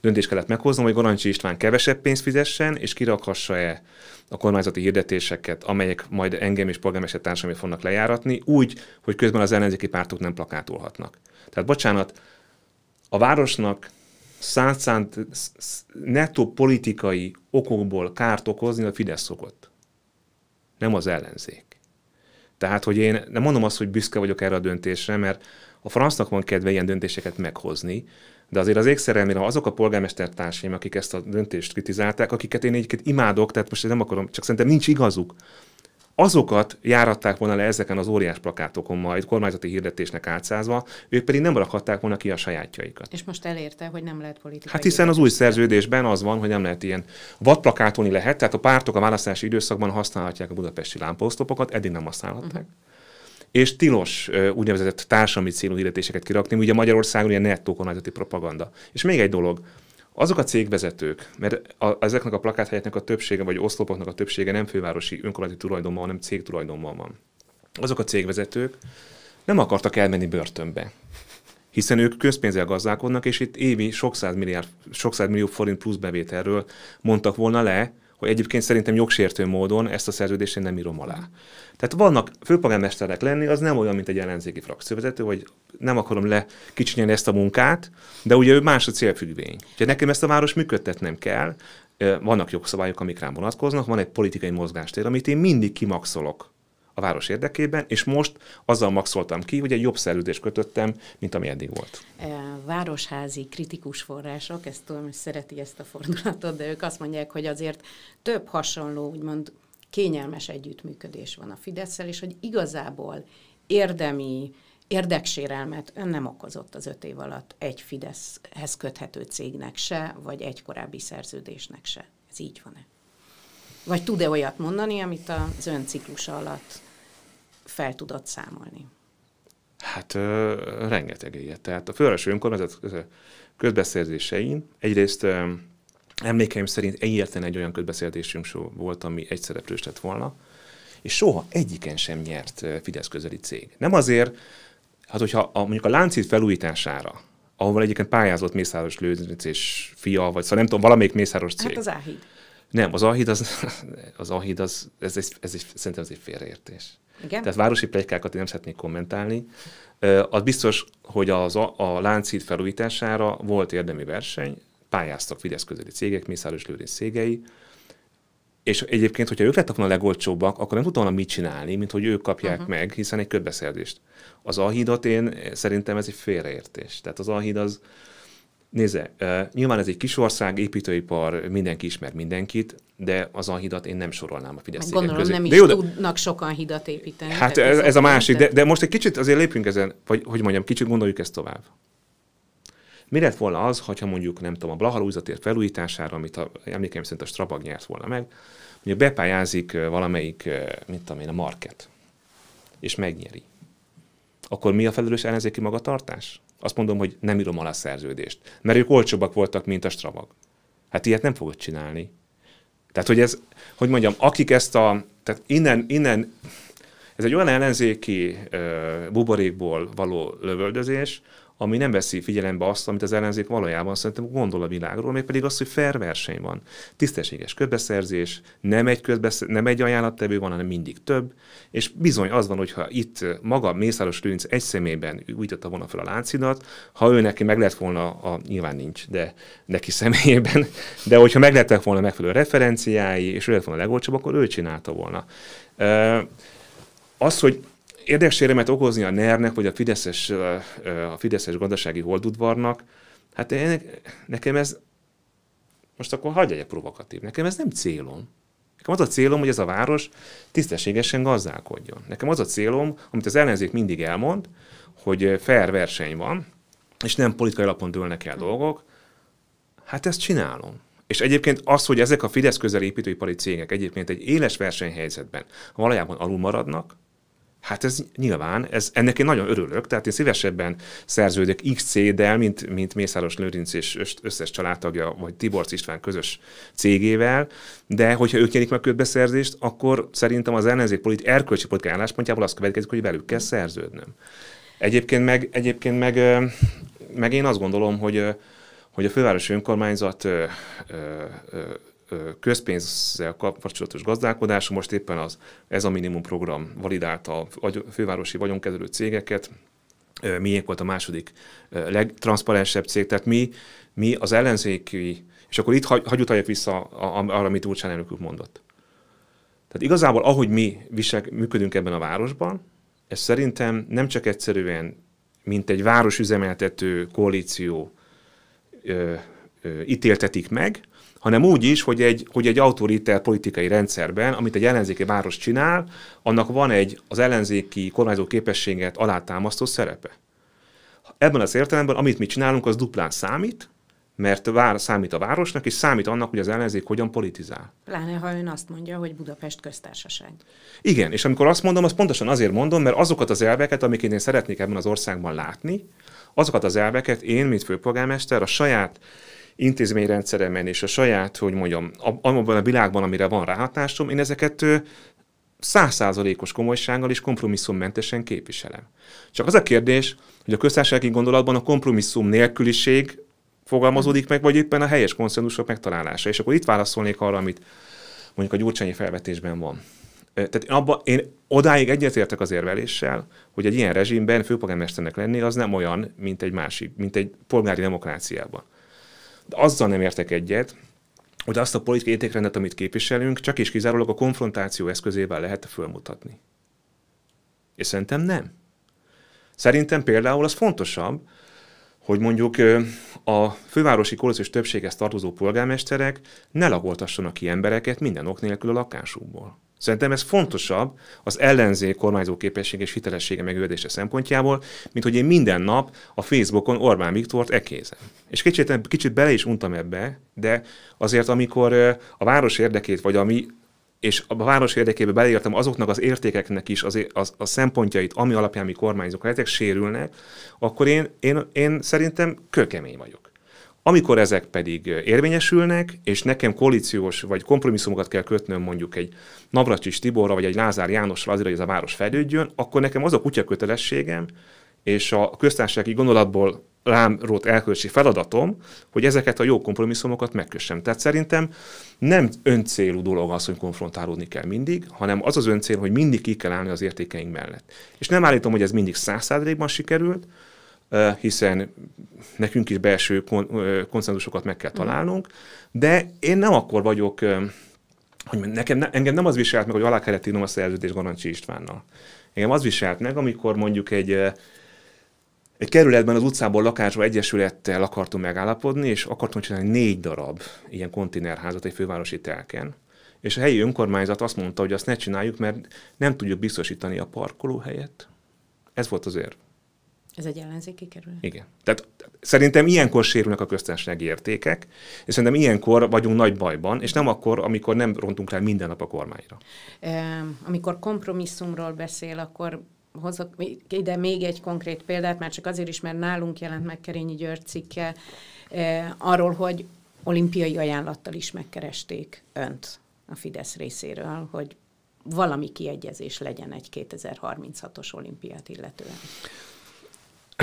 Speaker 2: döntést kellett meghoznom, hogy Garancsi István kevesebb pénzt fizessen, és kirakhassa-e a kormányzati hirdetéseket, amelyek majd engem és polgármester társadalmi fognak lejáratni, úgy, hogy közben az ellenzéki pártok nem plakátolhatnak. Tehát bocsánat, a városnak szátszánt netto politikai okokból kárt okozni, a Fidesz szokott. Nem az ellenzék. Tehát, hogy én nem mondom azt, hogy büszke vagyok erre a döntésre, mert a francnak van kedve ilyen döntéseket meghozni, de azért az ékszerelmére azok a polgármestertársaim, akik ezt a döntést kritizálták, akiket én egyébként imádok, tehát most nem akarom, csak szerintem nincs igazuk, azokat járatták volna le ezeken az óriás plakátokon majd, kormányzati hirdetésnek átszázva, ők pedig nem rakhatták volna ki a sajátjaikat.
Speaker 1: És most elérte, hogy nem lehet politikai. Hát hiszen
Speaker 2: az új szerződésben az van, hogy nem lehet ilyen vadplakátolni lehet, tehát a pártok a választási időszakban használhatják a budapesti lámposztopokat, eddig nem használhatták. Uh-huh és tilos úgynevezett társadalmi célú hirdetéseket kirakni, ugye Magyarországon ilyen nettó kormányzati propaganda. És még egy dolog, azok a cégvezetők, mert a, ezeknek a plakáthelyeknek a többsége, vagy oszlopoknak a többsége nem fővárosi önkormányzati tulajdonban, hanem cég tulajdonban van. Azok a cégvezetők nem akartak elmenni börtönbe, hiszen ők közpénzzel gazdálkodnak, és itt évi sok sok millió forint plusz bevételről mondtak volna le, hogy egyébként szerintem jogsértő módon ezt a szerződést én nem írom alá. Tehát vannak főpolgármesterek lenni, az nem olyan, mint egy ellenzéki frakcióvezető, hogy nem akarom le kicsinyen ezt a munkát, de ugye ő más a célfüggvény. Ugye nekem ezt a város működtetnem kell, vannak jogszabályok, amik rám vonatkoznak, van egy politikai mozgástér, amit én mindig kimaxolok a város érdekében, és most azzal maxoltam ki, hogy egy jobb szerződést kötöttem, mint ami eddig volt.
Speaker 1: E, városházi kritikus források, ezt tudom, hogy szereti ezt a fordulatot, de ők azt mondják, hogy azért több hasonló, úgymond kényelmes együttműködés van a Fideszsel, és hogy igazából érdemi érdeksérelmet ön nem okozott az öt év alatt egy Fideszhez köthető cégnek se, vagy egy korábbi szerződésnek se. Ez így van-e? Vagy tud-e olyat mondani, amit az ön ciklusa alatt fel tudott számolni?
Speaker 2: Hát ö, rengeteg ilyet. Tehát a főváros önkormányzat közbeszerzésein egyrészt ö, emlékeim szerint egyetlen egy olyan közbeszerzésünk volt, ami egy szereplős lett volna, és soha egyiken sem nyert Fidesz közeli cég. Nem azért, hát hogyha a, mondjuk a láncid felújítására, ahol egyébként pályázott Mészáros Lőrinc és fia, vagy szóval nem tudom, valamelyik Mészáros hát cég. Hát az Áhíd. Nem, az Ahid az, az, Ahid az ez, ez, ez ez, szerintem ez egy félreértés. Igen? Tehát városi plegykákat én nem szeretnék kommentálni. Az biztos, hogy az a, a láncid felújítására volt érdemi verseny, pályáztak Fidesz közeli cégek, Mészáros Lőrinc cégei, és egyébként, hogyha ők lettek volna a legolcsóbbak, akkor nem tudtam volna mit csinálni, mint hogy ők kapják uh-huh. meg, hiszen egy köbbeszerzést. Az alhídat én szerintem ez egy félreértés. Tehát az alhíd az, Nézze, nyilván ez egy kis ország, építőipar, mindenki ismer mindenkit, de az a hidat én nem sorolnám a hát fidesz Gondolom közé. nem is de jó, de...
Speaker 1: tudnak sokan hidat építeni. Hát ez, ez a másik, de,
Speaker 2: de most egy kicsit azért lépjünk ezen, vagy hogy mondjam, kicsit gondoljuk ezt tovább. Mi lett volna az, hogyha mondjuk, nem tudom, a Blahalúzatér felújítására, amit a, emlékeim szerint a Strabag nyert volna meg, hogy bepályázik valamelyik, mint tudom én, a market, és megnyeri. Akkor mi a felelős ellenzéki magatartás? azt mondom, hogy nem írom alá szerződést. Mert ők olcsóbbak voltak, mint a Stravag. Hát ilyet nem fogod csinálni. Tehát, hogy ez, hogy mondjam, akik ezt a, tehát innen, innen, ez egy olyan ellenzéki uh, buborékból való lövöldözés, ami nem veszi figyelembe azt, amit az ellenzék valójában szerintem gondol a világról, Még pedig az, hogy fair verseny van. Tisztességes közbeszerzés, nem egy, közbeszer, nem egy ajánlattevő van, hanem mindig több, és bizony az van, hogyha itt maga Mészáros Lőnc egy személyben újtotta volna fel a láncidat, ha ő neki meg lett volna, a, nyilván nincs, de neki személyében, de hogyha meg lettek volna megfelelő referenciái, és ő lett volna legolcsóbb, akkor ő csinálta volna. Az, hogy érdekséremet okozni a ner vagy a Fideszes, a Fideszes gazdasági holdudvarnak, hát én, nekem ez, most akkor hagyj egy provokatív, nekem ez nem célom. Nekem az a célom, hogy ez a város tisztességesen gazdálkodjon. Nekem az a célom, amit az ellenzék mindig elmond, hogy fair verseny van, és nem politikai alapon dőlnek el dolgok, hát ezt csinálom. És egyébként az, hogy ezek a Fidesz közel építőipari cégek egyébként egy éles versenyhelyzetben valójában alul maradnak, Hát ez nyilván, ez, ennek én nagyon örülök, tehát én szívesebben szerződök x del mint, mint Mészáros Lőrinc és összes családtagja, vagy Tiborcs István közös cégével, de hogyha ők nyerik meg közbeszerzést, akkor szerintem az ellenzék politi- erkölcsi politikai álláspontjából az következik, hogy velük kell szerződnöm. Egyébként meg, egyébként meg, meg én azt gondolom, hogy, hogy a fővárosi önkormányzat ö, ö, ö, közpénzzel kapcsolatos gazdálkodás, most éppen az ez a minimum program validálta a fővárosi vagyonkezelő cégeket, miénk volt a második legtranszparensebb cég, tehát mi, mi az ellenzéki, és akkor itt hagy, hagy utaljak vissza arra, amit Úrcsán elnök mondott. Tehát igazából ahogy mi visel, működünk ebben a városban, ez szerintem nem csak egyszerűen, mint egy városüzemeltető koalíció ö, ö, ítéltetik meg, hanem úgy is, hogy egy, hogy egy autoriter politikai rendszerben, amit egy ellenzéki város csinál, annak van egy az ellenzéki kormányzó képességet alátámasztó szerepe. Ebben az értelemben, amit mi csinálunk, az duplán számít, mert vár, számít a városnak, és számít annak, hogy az ellenzék hogyan politizál.
Speaker 1: Pláne, ha ön azt mondja, hogy Budapest köztársaság.
Speaker 2: Igen, és amikor azt mondom, azt pontosan azért mondom, mert azokat az elveket, amiket én szeretnék ebben az országban látni, azokat az elveket én, mint főpolgármester, a saját intézményrendszeremen és a saját, hogy mondjam, abban a világban, amire van ráhatásom, én ezeket százszázalékos komolysággal és kompromisszummentesen képviselem. Csak az a kérdés, hogy a köztársasági gondolatban a kompromisszum nélküliség fogalmazódik meg, vagy éppen a helyes konszenzusok megtalálása. És akkor itt válaszolnék arra, amit mondjuk a gyurcsányi felvetésben van. Tehát én, abba, én odáig egyetértek az érveléssel, hogy egy ilyen rezsimben főpolgármesternek lenni az nem olyan, mint egy másik, mint egy polgári demokráciában azzal nem értek egyet, hogy azt a politikai értékrendet, amit képviselünk, csak és kizárólag a konfrontáció eszközével lehet fölmutatni. És szerintem nem. Szerintem például az fontosabb, hogy mondjuk a fővárosi koalíciós többséghez tartozó polgármesterek ne lagoltassanak ki embereket minden ok nélkül a lakásukból. Szerintem ez fontosabb az ellenzék kormányzó képesség és hitelessége megőrzése szempontjából, mint hogy én minden nap a Facebookon Orbán Viktort ekézem. És kicsit, kicsit bele is untam ebbe, de azért amikor a város érdekét, vagy ami és a város érdekébe beleértem azoknak az értékeknek is az, az, a szempontjait, ami alapján mi kormányzók lehetek, sérülnek, akkor én, én, én szerintem kökemény vagyok. Amikor ezek pedig érvényesülnek, és nekem koalíciós vagy kompromisszumokat kell kötnöm mondjuk egy Navracsis Tiborra vagy egy Lázár Jánosra azért, hogy ez a város fejlődjön, akkor nekem az a kutya kötelességem, és a köztársasági gondolatból rám rót elkölcsi feladatom, hogy ezeket a jó kompromisszumokat megkössem. Tehát szerintem nem öncélú dolog az, hogy konfrontálódni kell mindig, hanem az az öncél, hogy mindig ki kell állni az értékeink mellett. És nem állítom, hogy ez mindig százszázalékban sikerült, hiszen nekünk is belső konszenzusokat meg kell mm. találnunk, de én nem akkor vagyok, hogy nekem, ne, engem nem az viselt meg, hogy alá kellett írnom a szerződést Garancsi Istvánnal. Engem az viselt meg, amikor mondjuk egy egy kerületben az utcából lakásba egyesülettel akartunk megállapodni, és akartunk csinálni négy darab ilyen konténerházat egy fővárosi telken. És a helyi önkormányzat azt mondta, hogy azt ne csináljuk, mert nem tudjuk biztosítani a parkolóhelyet. Ez volt az érv.
Speaker 1: Ez egy ellenzéki kerület? Igen.
Speaker 2: Tehát szerintem ilyenkor sérülnek a köztársasági értékek, és szerintem ilyenkor vagyunk nagy bajban, és nem akkor, amikor nem rontunk rá minden nap a kormányra.
Speaker 1: E, amikor kompromisszumról beszél, akkor hozok ide még egy konkrét példát, már csak azért is, mert nálunk jelent meg Kerényi György cikke e, arról, hogy olimpiai ajánlattal is megkeresték önt a Fidesz részéről, hogy valami kiegyezés legyen egy 2036-os olimpiát illetően.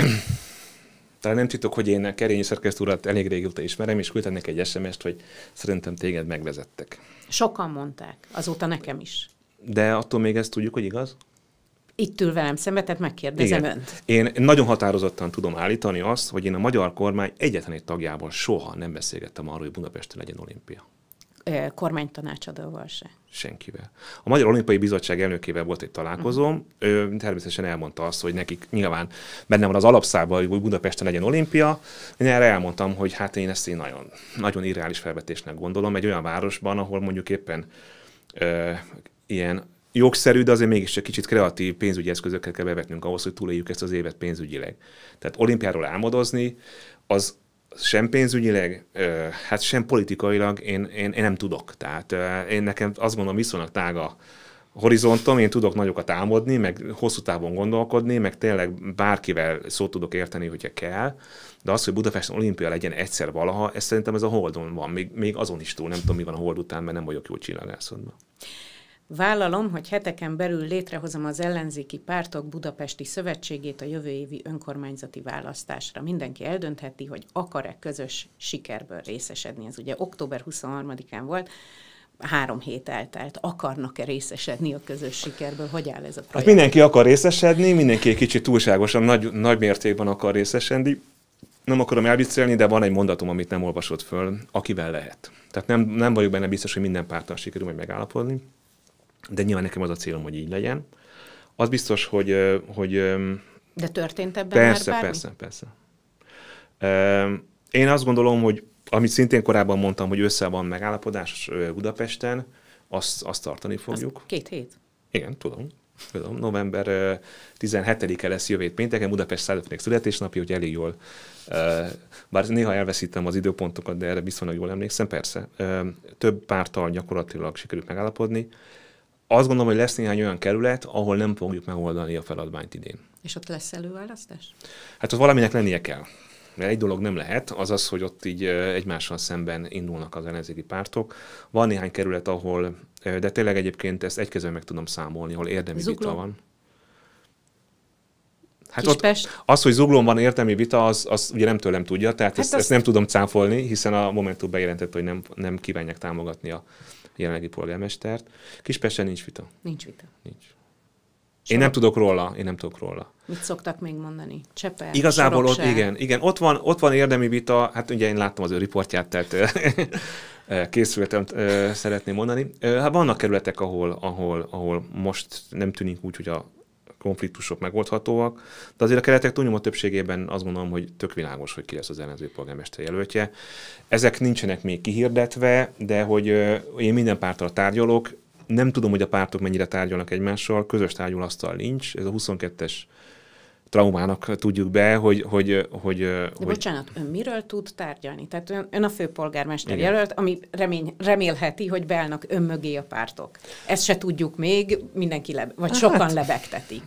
Speaker 2: talán nem titok, hogy én a Kerényi szerkesztúrát elég régóta ismerem, és küldtem neki egy SMS-t, hogy szerintem téged megvezettek.
Speaker 1: Sokan mondták, azóta nekem is.
Speaker 2: De attól még ezt tudjuk, hogy igaz?
Speaker 1: Itt ül velem szembe, tehát megkérdezem Igen. önt.
Speaker 2: Én nagyon határozottan tudom állítani azt, hogy én a magyar kormány egyetlen egy tagjából soha nem beszélgettem arról, hogy Budapesten legyen olimpia
Speaker 1: kormánytanácsadóval se.
Speaker 2: Senkivel. A Magyar Olimpiai Bizottság elnökével volt egy találkozóm, ő természetesen elmondta azt, hogy nekik nyilván benne van az alapszába, hogy Budapesten legyen olimpia. Én erre elmondtam, hogy hát én ezt én nagyon, nagyon irreális felvetésnek gondolom, egy olyan városban, ahol mondjuk éppen ö, ilyen jogszerű, de azért mégis egy kicsit kreatív pénzügyi eszközökkel kell bevetnünk ahhoz, hogy túléljük ezt az évet pénzügyileg. Tehát olimpiáról álmodozni, az sem pénzügyileg, hát sem politikailag én, én, én nem tudok. Tehát én nekem azt mondom, viszonylag tága horizontom, én tudok nagyokat álmodni, meg hosszú távon gondolkodni, meg tényleg bárkivel szót tudok érteni, hogyha kell, de az, hogy Budapesten olimpia legyen egyszer valaha, ez szerintem ez a holdon van, még, még azon is túl, nem tudom, mi van a hold után, mert nem vagyok jó csillagászodban.
Speaker 1: Vállalom, hogy heteken belül létrehozom az ellenzéki pártok budapesti szövetségét a jövő évi önkormányzati választásra. Mindenki eldöntheti, hogy akar-e közös sikerből részesedni. Ez ugye október 23-án volt, három hét eltelt. Akarnak-e részesedni a közös sikerből? Hogy áll ez a hát projekt? Hát mindenki
Speaker 2: akar részesedni, mindenki egy kicsit túlságosan nagy, nagy mértékben akar részesedni. Nem akarom elviccelni, de van egy mondatom, amit nem olvasott föl, akivel lehet. Tehát nem, nem vagyok benne biztos, hogy minden párttal sikerül majd megállapodni de nyilván nekem az a célom, hogy így legyen. Az biztos, hogy... hogy
Speaker 1: de történt ebben persze, már bármi? Persze,
Speaker 2: persze, persze. Én azt gondolom, hogy amit szintén korábban mondtam, hogy össze van megállapodás Budapesten, azt, azt tartani fogjuk. Az két hét? Igen, tudom. Tudom, november 17-e lesz jövét pénteken, Budapest 150. születésnapja, hogy elég jól, bár néha elveszítem az időpontokat, de erre viszonylag jól emlékszem, persze. Több pártal gyakorlatilag sikerült megállapodni azt gondolom, hogy lesz néhány olyan kerület, ahol nem fogjuk megoldani a feladványt idén.
Speaker 1: És ott lesz előválasztás?
Speaker 2: Hát ott valaminek lennie kell. Mert egy dolog nem lehet, az az, hogy ott így egymással szemben indulnak az ellenzéki pártok. Van néhány kerület, ahol, de tényleg egyébként ezt egy meg tudom számolni, ahol érdemi Zugló. vita van. Hát ott az, hogy zuglón van értelmi vita, az, az ugye nem tőlem tudja, tehát hát ezt, azt... ezt nem tudom cáfolni, hiszen a Momentum bejelentett, hogy nem, nem kívánják támogatni a, jelenlegi polgármestert. Kispesten nincs vita. Nincs vita. Nincs. Sorok. Én nem tudok róla, én nem tudok róla.
Speaker 1: Mit szoktak még mondani? Csepe,
Speaker 2: Igazából ott, igen, igen, ott van, ott van érdemi vita, hát ugye én láttam az ő riportját, tehát készültem, szeretném mondani. Hát vannak kerületek, ahol, ahol, ahol most nem tűnik úgy, hogy a konfliktusok megoldhatóak, de azért a keretek túlnyomó többségében azt gondolom, hogy tök világos, hogy ki lesz az ellenző polgármester jelöltje. Ezek nincsenek még kihirdetve, de hogy én minden pártal tárgyalok, nem tudom, hogy a pártok mennyire tárgyalnak egymással, közös tárgyalasztal nincs, ez a 22-es traumának tudjuk be, hogy... hogy, hogy De hogy... bocsánat,
Speaker 1: ön miről tud tárgyalni? Tehát ön, ön a főpolgármester Igen. jelölt, ami remény, remélheti, hogy beállnak ön mögé a pártok. Ezt se tudjuk még, mindenki, lebe, vagy hát, sokan lebegtetik.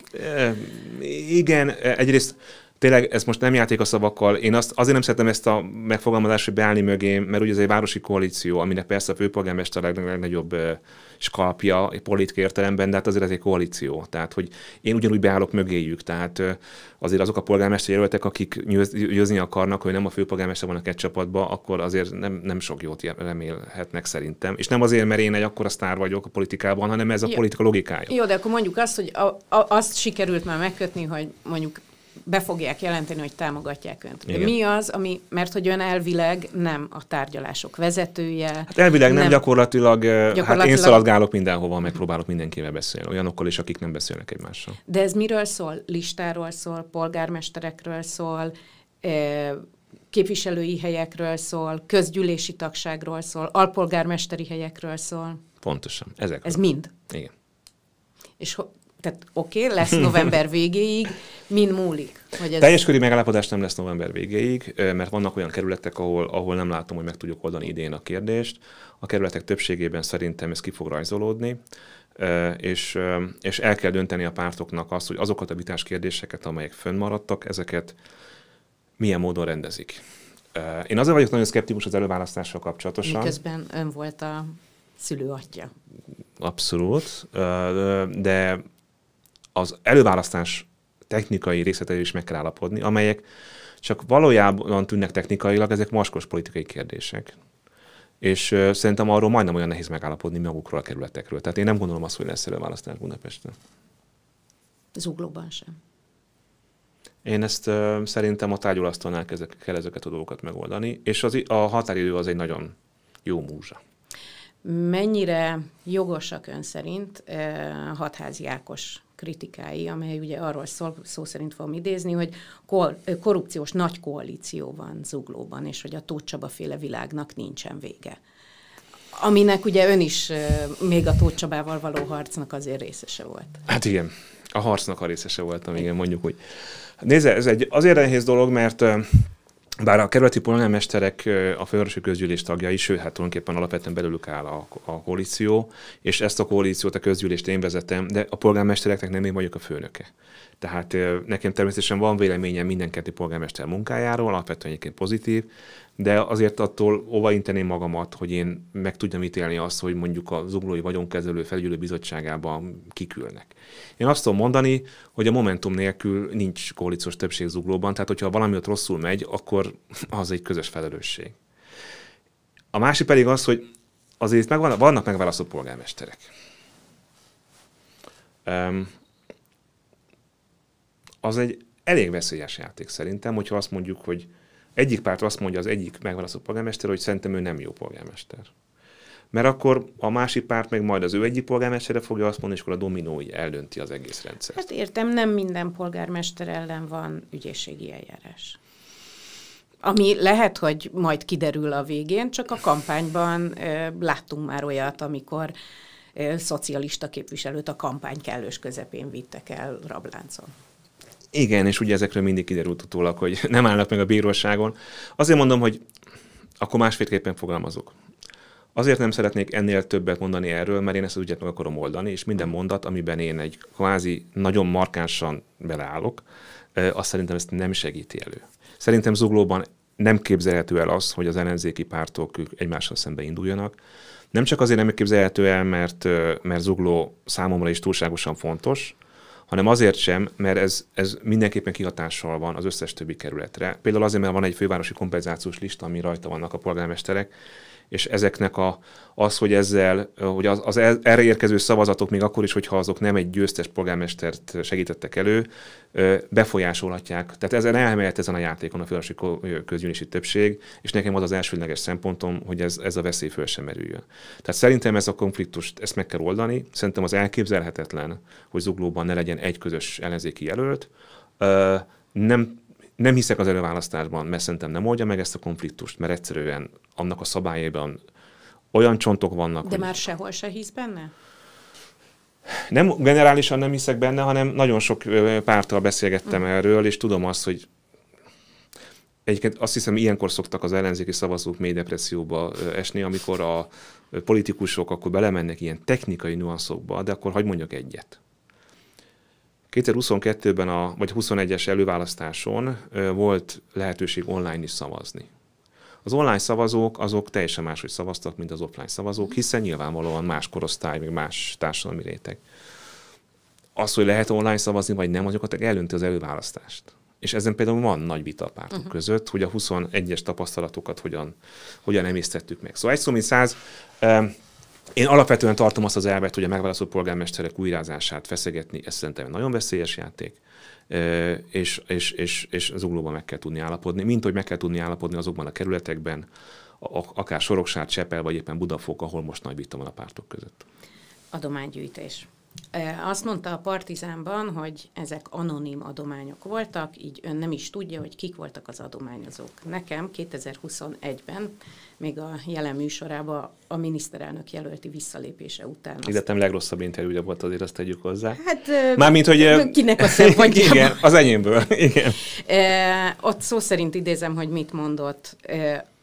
Speaker 2: Igen, e, egyrészt tényleg ez most nem játék a szavakkal. Én azt, azért nem szeretem ezt a megfogalmazást, hogy beállni mögé, mert ugye ez egy városi koalíció, aminek persze a főpolgármester a legnagyobb skalpja politikai értelemben, de hát azért ez egy koalíció. Tehát, hogy én ugyanúgy beállok mögéjük. Tehát azért azok a polgármester jelöltek, akik győzni akarnak, hogy nem a főpolgármester vannak egy csapatba, akkor azért nem, nem sok jót remélhetnek szerintem. És nem azért, mert én egy akkora sztár vagyok a politikában, hanem ez a politika logikája.
Speaker 1: Jó, de akkor mondjuk azt, hogy a, a, azt sikerült már megkötni, hogy mondjuk be fogják jelenteni, hogy támogatják önt. Igen. Mi az, ami, mert hogy ön elvileg nem a tárgyalások vezetője. Hát elvileg nem, nem
Speaker 2: gyakorlatilag, gyakorlatilag, eh, hát én szaladgálok mindenhova, megpróbálok mindenkivel beszélni, olyanokkal is, akik nem beszélnek egymással.
Speaker 1: De ez miről szól? Listáról szól, polgármesterekről szól, eh, képviselői helyekről szól, közgyűlési tagságról szól, alpolgármesteri helyekről szól.
Speaker 2: Pontosan, ezek. Ez mind. Igen.
Speaker 1: És tehát oké, okay, lesz november végéig, min múlik? Hogy ez... Teljes körű
Speaker 2: megállapodás nem lesz november végéig, mert vannak olyan kerületek, ahol, ahol nem látom, hogy meg tudjuk oldani idén a kérdést. A kerületek többségében szerintem ez ki fog rajzolódni, és, és el kell dönteni a pártoknak azt, hogy azokat a vitás kérdéseket, amelyek fönnmaradtak, ezeket milyen módon rendezik. Én azért vagyok nagyon szkeptikus az előválasztással kapcsolatosan. Miközben
Speaker 1: ön volt a szülőatja.
Speaker 2: Abszolút, de az előválasztás technikai részletei is meg kell állapodni, amelyek csak valójában tűnnek technikailag, ezek maskos politikai kérdések. És uh, szerintem arról majdnem olyan nehéz megállapodni magukról a kerületekről. Tehát én nem gondolom azt, hogy lesz előválasztás Budapesten.
Speaker 1: Zuglóban sem.
Speaker 2: Én ezt uh, szerintem a tárgyalasztalnál ezek, kell ezeket a dolgokat megoldani, és az, a határidő az egy nagyon jó múzsa.
Speaker 1: Mennyire jogosak ön szerint uh, hatházi Ákos kritikái, amely ugye arról szól, szó szerint fogom idézni, hogy kor, korrupciós nagy koalíció van zuglóban, és hogy a Tóth Csaba féle világnak nincsen vége. Aminek ugye ön is még a Tóth Csabával való harcnak azért részese volt.
Speaker 2: Hát igen, a harcnak a részese voltam, igen, mondjuk úgy. Nézze, ez egy azért nehéz dolog, mert bár a kerületi polgármesterek a fővárosi közgyűlés is, ő, hát tulajdonképpen alapvetően belőlük áll a, a koalíció, és ezt a koalíciót, a közgyűlést én vezetem, de a polgármestereknek nem én vagyok a főnöke. Tehát nekem természetesen van véleményem mindenketi polgármester munkájáról, alapvetően egyébként pozitív, de azért attól óvainteném magamat, hogy én meg tudjam ítélni azt, hogy mondjuk a Zuglói Vagyonkezelő Felügyelő bizottságában kikülnek. Én azt tudom mondani, hogy a Momentum nélkül nincs koalíciós többség Zuglóban, tehát hogyha valami ott rosszul megy, akkor az egy közös felelősség. A másik pedig az, hogy azért megvan, vannak megválasztott polgármesterek. Um, az egy elég veszélyes játék szerintem, hogyha azt mondjuk, hogy egyik párt azt mondja az egyik megválasztott polgármester, hogy szerintem ő nem jó polgármester. Mert akkor a másik párt meg majd az ő egyik polgármestere fogja azt mondani, és akkor a dominó eldönti az egész rendszert. Hát
Speaker 1: értem, nem minden polgármester ellen van ügyészségi eljárás. Ami lehet, hogy majd kiderül a végén, csak a kampányban e, láttunk már olyat, amikor e, szocialista képviselőt a kampány kellős közepén vittek el rabláncon.
Speaker 2: Igen, és ugye ezekről mindig kiderült utólag, hogy nem állnak meg a bíróságon. Azért mondom, hogy akkor másféleképpen fogalmazok. Azért nem szeretnék ennél többet mondani erről, mert én ezt az ügyet meg akarom oldani, és minden mondat, amiben én egy kvázi nagyon markánsan beleállok, azt szerintem ezt nem segíti elő. Szerintem zuglóban nem képzelhető el az, hogy az ellenzéki pártok egymással szembe induljanak. Nem csak azért nem képzelhető el, mert, mert zugló számomra is túlságosan fontos, hanem azért sem, mert ez, ez mindenképpen kihatással van az összes többi kerületre. Például azért, mert van egy fővárosi kompenzációs lista, ami rajta vannak a polgármesterek, és ezeknek a, az, hogy ezzel, hogy az, az e-, erre érkező szavazatok, még akkor is, hogyha azok nem egy győztes polgármestert segítettek elő, befolyásolhatják. Tehát ezen elmehet ezen a játékon a fővárosi közgyűlési többség, és nekem az az elsődleges szempontom, hogy ez, ez a veszély föl sem merüljön. Tehát szerintem ez a konfliktust, ezt meg kell oldani. Szerintem az elképzelhetetlen, hogy Zuglóban ne legyen egy közös ellenzéki jelölt. Nem nem hiszek az előválasztásban, mert szerintem nem oldja meg ezt a konfliktust, mert egyszerűen annak a szabályában olyan csontok vannak. De
Speaker 1: már sehol se hisz benne?
Speaker 2: Nem generálisan nem hiszek benne, hanem nagyon sok pártal beszélgettem mm. erről, és tudom azt, hogy Egyébként azt hiszem, ilyenkor szoktak az ellenzéki szavazók mély depresszióba esni, amikor a politikusok akkor belemennek ilyen technikai nuanszokba, de akkor hagyd mondjak egyet. 2022-ben, a, vagy 21-es előválasztáson volt lehetőség online is szavazni. Az online szavazók azok teljesen máshogy szavaztak, mint az offline szavazók, hiszen nyilvánvalóan más korosztály, még más társadalmi réteg. Az, hogy lehet online szavazni, vagy nem, azokat elönti az előválasztást. És ezen például van nagy vita pártok uh-huh. Mhm. között, hogy a 21-es tapasztalatokat hogyan, hogyan emésztettük meg. Szóval egy szó, mint száz, én alapvetően tartom azt az elvet, hogy a megválasztott polgármesterek újrázását feszegetni, ez szerintem nagyon veszélyes játék, és, és, és, és zuglóban meg kell tudni állapodni, mint hogy meg kell tudni állapodni azokban a kerületekben, akár Soroksár, Csepel, vagy éppen Budafok, ahol most nagy vita van a pártok között.
Speaker 1: Adománygyűjtés. Azt mondta a Partizánban, hogy ezek anonim adományok voltak, így ön nem is tudja, hogy kik voltak az adományozók. Nekem 2021-ben, még a jelen műsorában a miniszterelnök jelölti visszalépése után. Egyetem
Speaker 2: azt... legrosszabb interjúja volt azért, azt tegyük hozzá. Hát, Mármint, hogy... Kinek a szempontjából? igen, az enyémből, igen.
Speaker 1: ott szó szerint idézem, hogy mit mondott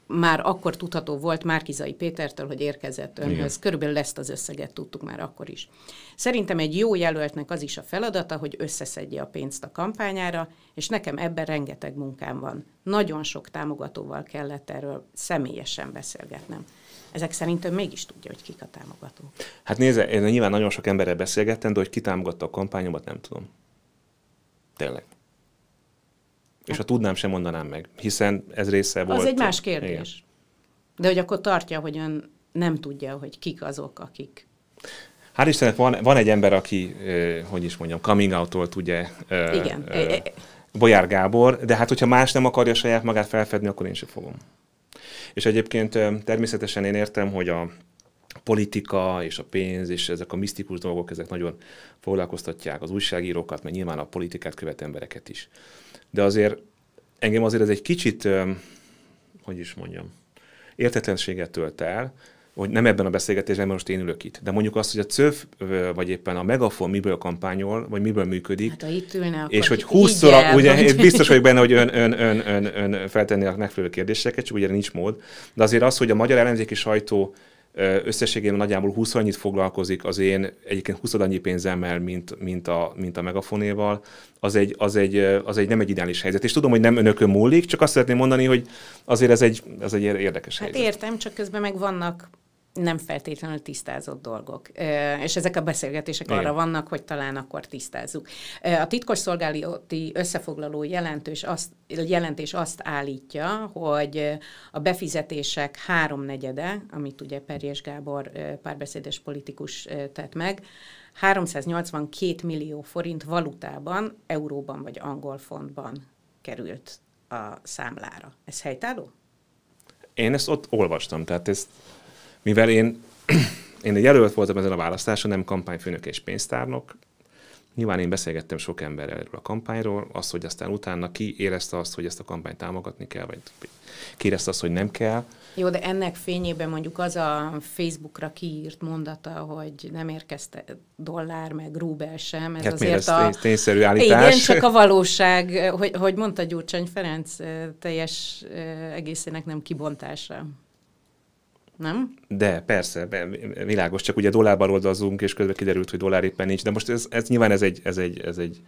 Speaker 1: már akkor tudható volt Márkizai Pétertől, hogy érkezett önhöz. Igen. Körülbelül ezt az összeget tudtuk már akkor is. Szerintem egy jó jelöltnek az is a feladata, hogy összeszedje a pénzt a kampányára, és nekem ebben rengeteg munkám van. Nagyon sok támogatóval kellett erről személyesen beszélgetnem. Ezek szerint ön mégis tudja, hogy kik a támogatók.
Speaker 2: Hát nézze, én nyilván nagyon sok emberrel beszélgettem, de hogy ki támogatta a kampányomat, nem tudom. Tényleg. És hát- ha tudnám, sem mondanám meg, hiszen ez része volt. Az egy más kérdés. Igen.
Speaker 1: De hogy akkor tartja, hogy ön nem tudja, hogy kik azok, akik
Speaker 2: Hál' Istennek van, van egy ember, aki, hogy is mondjam, coming out ugye? Igen. Eh, Bolyár Gábor, de hát hogyha más nem akarja saját magát felfedni, akkor én sem fogom. És egyébként természetesen én értem, hogy a politika és a pénz és ezek a misztikus dolgok, ezek nagyon foglalkoztatják az újságírókat, mert nyilván a politikát követ embereket is de azért engem azért ez egy kicsit, hogy is mondjam, értetlenséget tölt el, hogy nem ebben a beszélgetésben, mert most én ülök itt. De mondjuk azt, hogy a CÖV, vagy éppen a Megafon miből kampányol, vagy miből működik. Hát, ha itt ülne, akkor és hogy húszszor, ugye én biztos vagyok benne, hogy ön, ön, ön, ön, ön feltenni a megfelelő kérdéseket, csak ugye nincs mód. De azért az, hogy a magyar ellenzéki sajtó Összességében nagyjából 20 annyit foglalkozik az én egyébként 20 annyi pénzemmel, mint, mint, a, mint a megafonéval. Az egy, az, egy, az egy nem egy ideális helyzet. És tudom, hogy nem önökön múlik, csak azt szeretném mondani, hogy azért ez egy, ez egy érdekes hát helyzet.
Speaker 1: Hát értem, csak közben meg vannak nem feltétlenül tisztázott dolgok. És ezek a beszélgetések Igen. arra vannak, hogy talán akkor tisztázzuk. A titkos szolgálati összefoglaló jelentős azt, jelentés azt állítja, hogy a befizetések háromnegyede, amit ugye Perjes Gábor párbeszédes politikus tett meg, 382 millió forint valutában, euróban vagy angol fontban került a számlára. Ez helytálló?
Speaker 2: Én ezt ott olvastam, tehát ezt mivel én, én egy jelölt voltam ezen a választáson, nem kampányfőnök és pénztárnok, Nyilván én beszélgettem sok emberrel erről a kampányról, az, hogy aztán utána ki érezte azt, hogy ezt a kampányt támogatni kell, vagy ki érezte azt, hogy nem kell.
Speaker 1: Jó, de ennek fényében mondjuk az a Facebookra kiírt mondata, hogy nem érkezte dollár, meg rúbel sem, ez hát azért a... tényszerű állítás. Igen, csak a valóság, hogy, hogy mondta Gyurcsány Ferenc, teljes egészének nem kibontása nem?
Speaker 2: De, persze, világos, csak ugye dollárban oldalazunk, és közben kiderült, hogy dollár éppen nincs, de most ez, ez nyilván ez egy, ez egy, ez egy,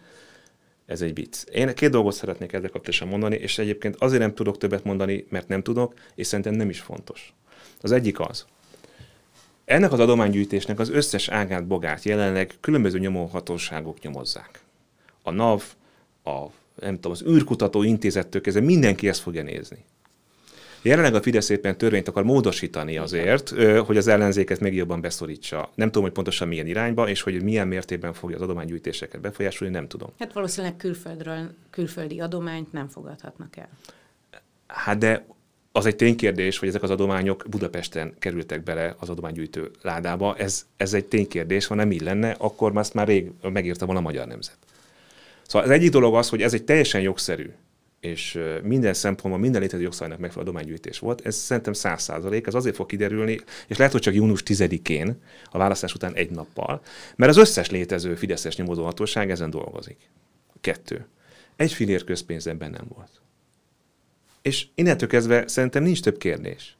Speaker 2: ez egy vicc. Én két dolgot szeretnék ezzel kapcsolatban mondani, és egyébként azért nem tudok többet mondani, mert nem tudok, és szerintem nem is fontos. Az egyik az, ennek az adománygyűjtésnek az összes ágát, bogát jelenleg különböző nyomóhatóságok nyomozzák. A NAV, a nem tudom, az űrkutató intézettől kezdve mindenki ezt fogja nézni. Jelenleg a Fidesz éppen törvényt akar módosítani azért, hogy az ellenzéket még jobban beszorítsa. Nem tudom, hogy pontosan milyen irányba, és hogy milyen mértékben fogja az adománygyűjtéseket befolyásolni, nem tudom.
Speaker 1: Hát valószínűleg külföldről, külföldi adományt nem fogadhatnak el.
Speaker 2: Hát de az egy ténykérdés, hogy ezek az adományok Budapesten kerültek bele az adománygyűjtő ládába. Ez, ez egy ténykérdés, ha nem így lenne, akkor már ezt már rég megírta volna a magyar nemzet. Szóval az egyik dolog az, hogy ez egy teljesen jogszerű és minden szempontból minden létező jogszabálynak megfelelő adománygyűjtés volt. Ez szerintem száz százalék, ez azért fog kiderülni, és lehet, hogy csak június 10-én, a választás után egy nappal, mert az összes létező Fideszes nyomozóhatóság ezen dolgozik. Kettő. Egy filér közpénz ebben nem volt. És innentől kezdve szerintem nincs több kérdés.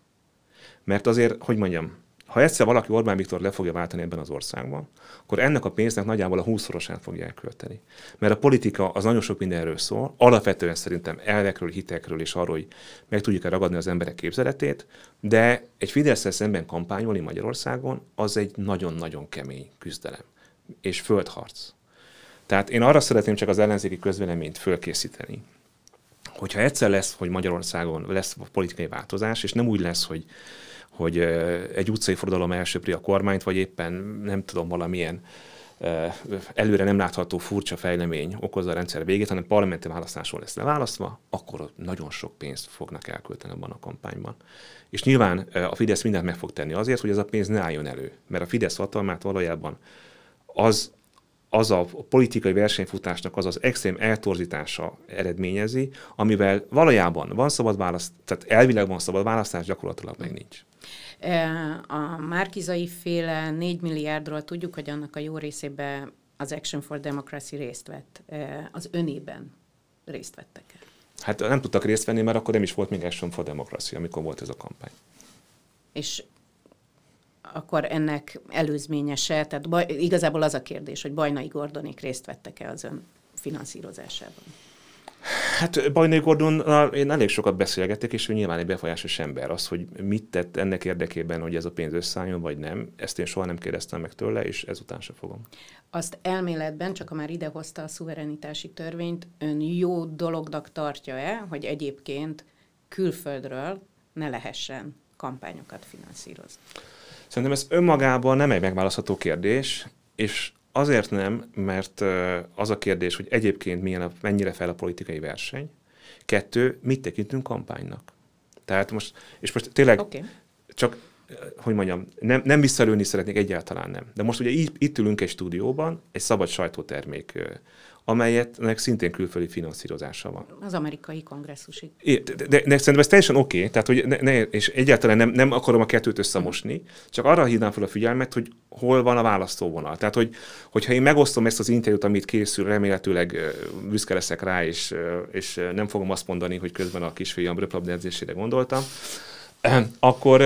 Speaker 2: Mert azért, hogy mondjam, ha egyszer valaki Orbán Viktor le fogja váltani ebben az országban, akkor ennek a pénznek nagyjából a 20-szorosát fogják elkölteni. Mert a politika az nagyon sok mindenről szól, alapvetően szerintem elvekről, hitekről és arról, hogy meg tudjuk-e ragadni az emberek képzeletét, de egy fidesz szemben kampányolni Magyarországon az egy nagyon-nagyon kemény küzdelem és földharc. Tehát én arra szeretném csak az ellenzéki közvéleményt fölkészíteni, hogyha egyszer lesz, hogy Magyarországon lesz politikai változás, és nem úgy lesz, hogy hogy egy utcai forradalom elsöpri a kormányt, vagy éppen nem tudom valamilyen előre nem látható furcsa fejlemény okozza a rendszer végét, hanem parlamenti választáson lesz leválasztva, akkor nagyon sok pénzt fognak elkölteni abban a kampányban. És nyilván a Fidesz mindent meg fog tenni azért, hogy ez a pénz ne álljon elő, mert a Fidesz hatalmát valójában az az a politikai versenyfutásnak az az extrém eltorzítása eredményezi, amivel valójában van szabad választás, tehát elvileg van szabad választás, gyakorlatilag meg nincs.
Speaker 1: E, a Márkizai féle 4 milliárdról tudjuk, hogy annak a jó részébe az Action for Democracy részt vett. E, az önében részt vettek el.
Speaker 2: Hát nem tudtak részt venni, mert akkor nem is volt még Action for Democracy, amikor volt ez a kampány.
Speaker 1: És akkor ennek előzményese, tehát baj, igazából az a kérdés, hogy Bajnai Gordonik részt vettek-e az ön finanszírozásában?
Speaker 2: Hát Bajnai Gordonnal én elég sokat beszélgetek, és ő nyilván egy befolyásos ember. Az, hogy mit tett ennek érdekében, hogy ez a pénz összeálljon, vagy nem, ezt én soha nem kérdeztem meg tőle, és ezután se fogom.
Speaker 1: Azt elméletben, csak ha már idehozta a szuverenitási törvényt, ön jó dolognak tartja-e, hogy egyébként külföldről ne lehessen kampányokat finanszírozni?
Speaker 2: Szerintem ez önmagában nem egy megválasztható kérdés, és azért nem, mert az a kérdés, hogy egyébként milyen a, mennyire fel a politikai verseny. Kettő, mit tekintünk kampánynak. Tehát most, és most tényleg okay. csak hogy mondjam, nem, nem visszalőni szeretnék, egyáltalán nem. De most ugye itt ülünk egy stúdióban, egy szabad sajtótermék amelyetnek szintén külföldi finanszírozása van. Az amerikai kongresszusi. De, de, de szerintem ez teljesen oké, okay, tehát hogy ne, és egyáltalán nem, nem akarom a kettőt összemosni, csak arra hívnám fel a figyelmet, hogy hol van a választóvonal. Tehát, hogy, hogyha én megosztom ezt az interjút, amit készül, remélhetőleg büszke leszek rá, és, és nem fogom azt mondani, hogy közben a kisfiam röplabdázésére gondoltam, akkor,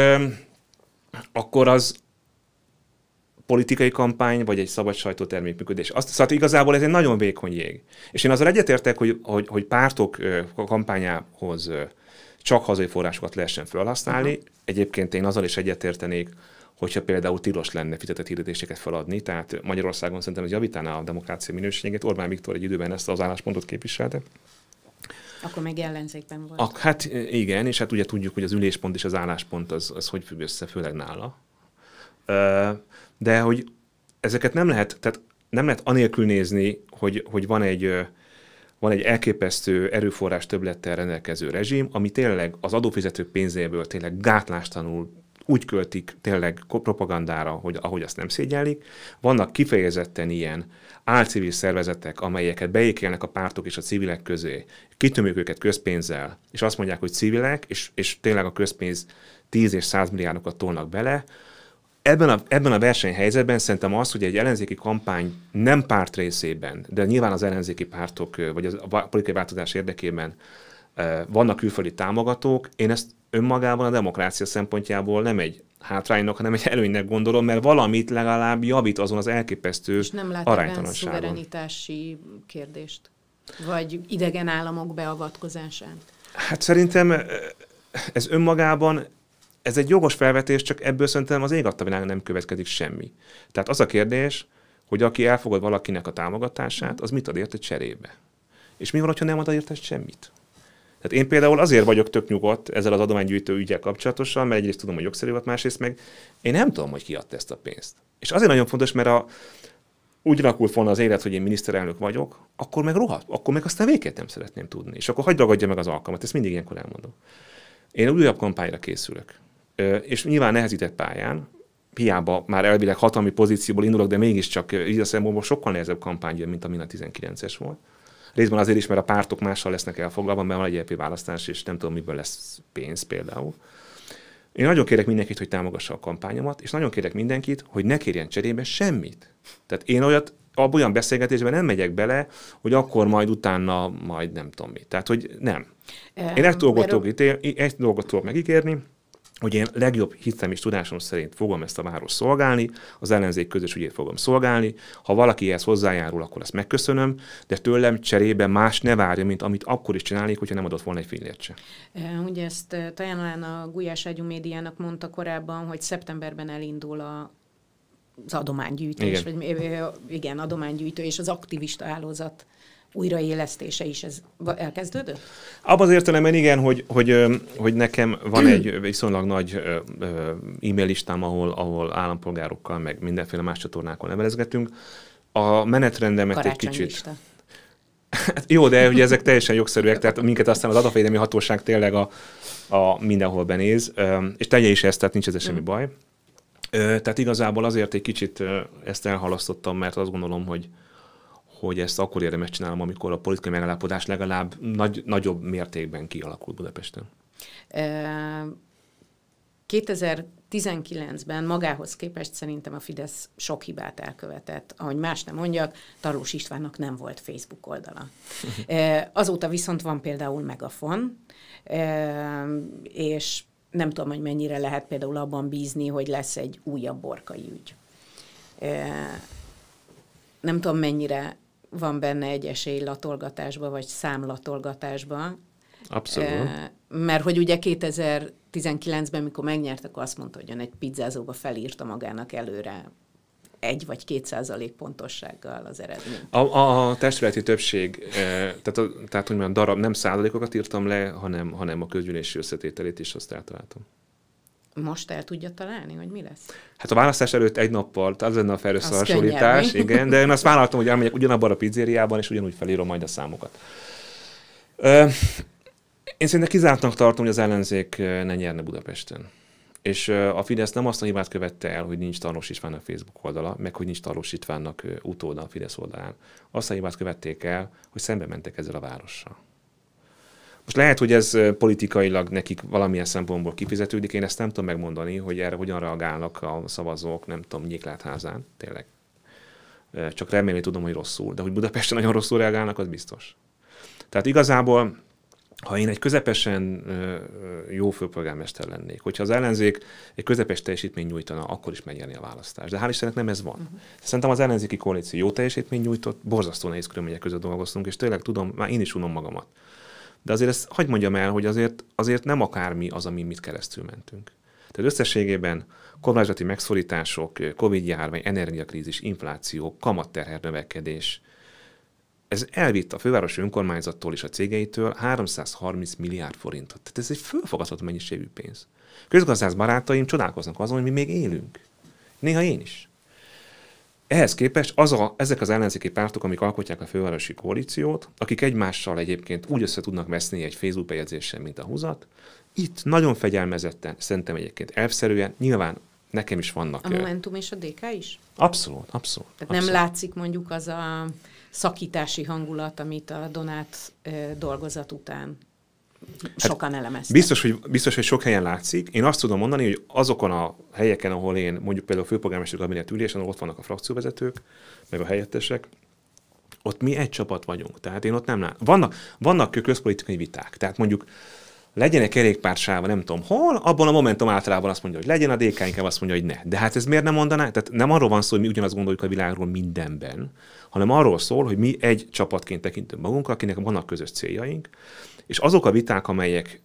Speaker 2: akkor az, politikai kampány, vagy egy szabad sajtótermék működés. Azt, szóval hát igazából ez egy nagyon vékony jég. És én azzal egyetértek, hogy, hogy, hogy pártok kampányához csak hazai forrásokat lehessen felhasználni. Uh-huh. Egyébként én azzal is egyetértenék, hogyha például tilos lenne fizetett hirdetéseket feladni, tehát Magyarországon szerintem ez javítaná a demokrácia minőségét. Orbán Viktor egy időben ezt az álláspontot képviselte.
Speaker 1: Akkor még ellenzékben volt. Ak,
Speaker 2: hát igen, és hát ugye tudjuk, hogy az üléspont és az álláspont az, az hogy függ össze, főleg nála. De hogy ezeket nem lehet, tehát nem lehet anélkül nézni, hogy, hogy van egy van egy elképesztő erőforrás többlettel rendelkező rezsim, ami tényleg az adófizetők pénzéből tényleg gátlástanul úgy költik tényleg propagandára, hogy ahogy azt nem szégyellik. Vannak kifejezetten ilyen álcivil szervezetek, amelyeket beékelnek a pártok és a civilek közé, kitömjük őket közpénzzel, és azt mondják, hogy civilek, és, és tényleg a közpénz 10 és 100 milliárdokat tolnak bele, ebben a, ebben a versenyhelyzetben szerintem az, hogy egy ellenzéki kampány nem párt részében, de nyilván az ellenzéki pártok, vagy a politikai változás érdekében vannak külföldi támogatók, én ezt önmagában a demokrácia szempontjából nem egy hátránynak, hanem egy előnynek gondolom, mert valamit legalább javít azon az elképesztő És nem lát aránytalanságon.
Speaker 1: szuverenitási kérdést? Vagy idegen államok beavatkozásán?
Speaker 2: Hát szerintem ez önmagában ez egy jogos felvetés, csak ebből szerintem az ég világon nem következik semmi. Tehát az a kérdés, hogy aki elfogad valakinek a támogatását, az mit ad érte cserébe? És mi van, ha nem ad érte semmit? Tehát én például azért vagyok tök nyugodt ezzel az adománygyűjtő ügyel kapcsolatosan, mert egyrészt tudom, hogy jogszerű volt, másrészt meg én nem tudom, hogy ki adta ezt a pénzt. És azért nagyon fontos, mert a, úgy alakult volna az élet, hogy én miniszterelnök vagyok, akkor meg rohadt, akkor meg azt a végét nem szeretném tudni. És akkor hagyd ragadja meg az alkalmat, ezt mindig ilyenkor elmondom. Én újabb kampányra készülök és nyilván nehezített pályán, hiába már elvileg hatalmi pozícióból indulok, de mégiscsak így a szempontból sokkal nehezebb kampány jön, mint amin a 19-es volt. Részben azért is, mert a pártok mással lesznek elfoglalva, mert van egy EP választás, és nem tudom, miből lesz pénz például. Én nagyon kérek mindenkit, hogy támogassa a kampányomat, és nagyon kérek mindenkit, hogy ne kérjen cserébe semmit. Tehát én olyat abban olyan beszélgetésben nem megyek bele, hogy akkor majd utána majd nem tudom mit. Tehát, hogy nem.
Speaker 1: Én egy dolgot, tudok,
Speaker 2: egy dolgot tudok megígérni, hogy én legjobb hittem és tudásom szerint fogom ezt a város szolgálni, az ellenzék közös ügyét fogom szolgálni, ha valaki ehhez hozzájárul, akkor ezt megköszönöm, de tőlem cserébe más ne várja, mint amit akkor is csinálnék, hogyha nem adott volna egy fillért se.
Speaker 1: Ugye ezt talán a Gulyás Ágyú médiának mondta korábban, hogy szeptemberben elindul a, az adománygyűjtés, igen. vagy igen, adománygyűjtő és az aktivista hálózat újraélesztése is ez elkezdődött?
Speaker 2: Abban az értelemben igen, hogy, hogy, hogy nekem van egy viszonylag nagy e-mail listám, ahol, ahol állampolgárokkal, meg mindenféle más csatornákon levelezgetünk. A menetrendemet egy kicsit... Lista. Hát jó, de ugye ezek teljesen jogszerűek, tehát minket aztán az adatvédelmi hatóság tényleg a, a mindenhol benéz, és tegye is ezt, tehát nincs ez semmi mm. baj. Tehát igazából azért egy kicsit ezt elhalasztottam, mert azt gondolom, hogy, hogy ezt akkor érdemes csinálom, amikor a politikai megállapodás legalább nagy, nagyobb mértékben kialakul Budapesten.
Speaker 1: 2019-ben magához képest szerintem a Fidesz sok hibát elkövetett. Ahogy más nem mondjak, Tarlós Istvánnak nem volt Facebook oldala. Azóta viszont van például Megafon, és nem tudom, hogy mennyire lehet például abban bízni, hogy lesz egy újabb borkai ügy. Nem tudom, mennyire van benne egy latolgatásba, vagy számlatolgatásba. Abszolút. Eh, mert hogy ugye 2019-ben, mikor megnyert, akkor azt mondta, hogy ön egy pizzázóba felírta magának előre egy vagy két százalék pontossággal az
Speaker 2: eredmény. A, a, a testületi többség, eh, tehát, a, tehát hogy mondjam, darab, nem százalékokat írtam le, hanem, hanem a közgyűlési összetételét is azt eltaláltam
Speaker 1: most el tudja találni, hogy mi lesz?
Speaker 2: Hát a választás előtt egy nappal, tehát az lenne a felhőszorosulítás, igen, de én azt vállaltam, hogy elmegyek ugyanabban a pizzériában, és ugyanúgy felírom majd a számokat. Ö, én szerintem kizártnak tartom, hogy az ellenzék ne nyerne Budapesten. És a Fidesz nem azt a hibát követte el, hogy nincs Tarlós a Facebook oldala, meg hogy nincs Tarlós Istvánnak utóda a Fidesz oldalán. Azt a hibát követték el, hogy szembe mentek ezzel a várossal. Most lehet, hogy ez politikailag nekik valamilyen szempontból kifizetődik, én ezt nem tudom megmondani, hogy erre hogyan reagálnak a szavazók, nem tudom, Nyíklátházán, tényleg. Csak remélni tudom, hogy rosszul, de hogy Budapesten nagyon rosszul reagálnak, az biztos. Tehát igazából, ha én egy közepesen jó főpolgármester lennék, hogyha az ellenzék egy közepes teljesítmény nyújtana, akkor is megnyerni a választást. De hál' Istennek nem ez van. Uh-huh. Szerintem az ellenzéki koalíció jó teljesítmény nyújtott, borzasztó nehéz körülmények között dolgoztunk, és tényleg tudom, már én is unom magamat de azért ezt hagyd mondjam el, hogy azért, azért nem akármi az, ami mit keresztül mentünk. Tehát összességében kormányzati megszorítások, Covid-járvány, energiakrízis, infláció, kamatterher növekedés, ez elvitt a fővárosi önkormányzattól és a cégeitől 330 milliárd forintot. Tehát ez egy fölfogadható mennyiségű pénz. Közgazdász barátaim csodálkoznak azon, hogy mi még élünk. Néha én is. Ehhez képest az a, ezek az ellenzéki pártok, amik alkotják a fővárosi koalíciót, akik egymással egyébként úgy össze tudnak veszni egy Facebook bejegyzéssel, mint a húzat, itt nagyon fegyelmezetten, szerintem egyébként elvszerűen, nyilván nekem is vannak. A Momentum
Speaker 1: és a DK is?
Speaker 2: Abszolút, abszolút. Tehát abszolút. nem
Speaker 1: látszik mondjuk az a szakítási hangulat, amit a Donát dolgozat után Hát sokan hát elemeztek.
Speaker 2: Biztos hogy, biztos, hogy sok helyen látszik. Én azt tudom mondani, hogy azokon a helyeken, ahol én mondjuk például a főpolgármester kabinet ülésen, ott vannak a frakcióvezetők, meg a helyettesek, ott mi egy csapat vagyunk. Tehát én ott nem látom. Vannak, vannak közpolitikai viták. Tehát mondjuk legyen egy kerékpársáva, nem tudom hol, abban a momentum általában azt mondja, hogy legyen a DK, inkább azt mondja, hogy ne. De hát ez miért nem mondaná? Tehát nem arról van szó, hogy mi ugyanazt gondoljuk a világról mindenben, hanem arról szól, hogy mi egy csapatként tekintünk magunkra, akinek vannak közös céljaink, és azok a viták, amelyek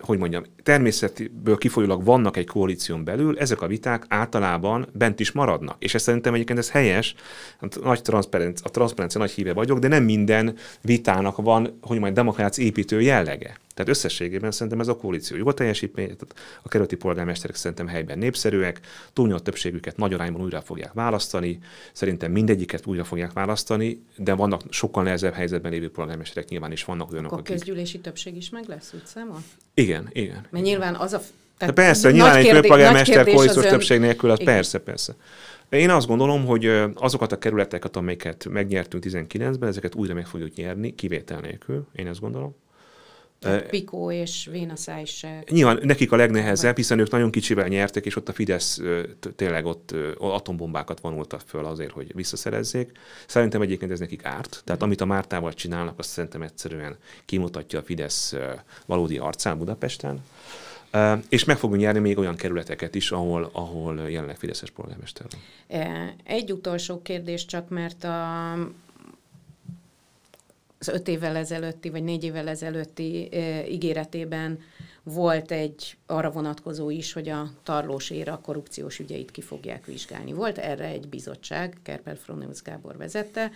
Speaker 2: hogy mondjam, természetből kifolyólag vannak egy koalíción belül, ezek a viták általában bent is maradnak. És ez szerintem egyébként ez helyes, hát nagy transzparenc, a transzparencia nagy híve vagyok, de nem minden vitának van, hogy majd demokráci építő jellege. Tehát összességében szerintem ez a koalíció jó teljesítmény, tehát a kerületi polgármesterek szerintem helyben népszerűek, túlnyomó többségüket nagy arányban újra fogják választani, szerintem mindegyiket újra fogják választani, de vannak sokkal nehezebb helyzetben lévő polgármesterek nyilván is vannak olyanok, Akkor a
Speaker 1: közgyűlési többség is meg lesz útszáma?
Speaker 2: Igen, igen.
Speaker 1: Mert nyilván az a tehát persze, persze, nyilván egy főpolgármester koalíciós ön... többség nélkül, az persze,
Speaker 2: persze. Én azt gondolom, hogy azokat a kerületeket, amelyeket megnyertünk 19-ben, ezeket újra meg fogjuk nyerni, kivétel nélkül, én azt gondolom.
Speaker 1: Pikó és Vénaszáj is. Nyilván
Speaker 2: nekik a legnehezebb, hiszen ők nagyon kicsivel nyertek, és ott a Fidesz tényleg ott atombombákat vonultak föl azért, hogy visszaszerezzék. Szerintem egyébként ez nekik árt, tehát amit a Mártával csinálnak, azt szerintem egyszerűen kimutatja a Fidesz valódi arcán Budapesten. és meg fogunk nyerni még olyan kerületeket is, ahol, ahol jelenleg Fideszes polgármester van.
Speaker 1: Egy utolsó kérdés csak, mert a, az öt évvel ezelőtti, vagy négy évvel ezelőtti e, ígéretében volt egy arra vonatkozó is, hogy a tarlós a korrupciós ügyeit ki fogják vizsgálni. Volt erre egy bizottság, Kerpel Fronius Gábor vezette,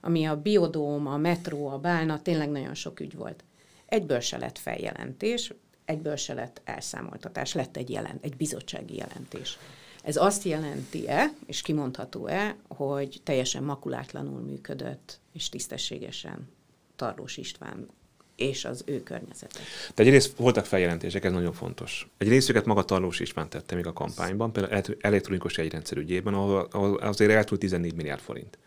Speaker 1: ami a biodóm, a metró, a bálna, tényleg nagyon sok ügy volt. Egyből se lett feljelentés, egyből se lett elszámoltatás, lett egy, jelent, egy bizottsági jelentés. Ez azt jelenti-e, és kimondható-e, hogy teljesen makulátlanul működött, és tisztességesen Tarlós István és az ő környezete.
Speaker 2: Tehát egyrészt voltak feljelentések, ez nagyon fontos. Egy részüket maga Tarlós István tette még a kampányban, például elektronikus egyrendszer ügyében, ahol, ahol azért eltúlt 14 milliárd forint.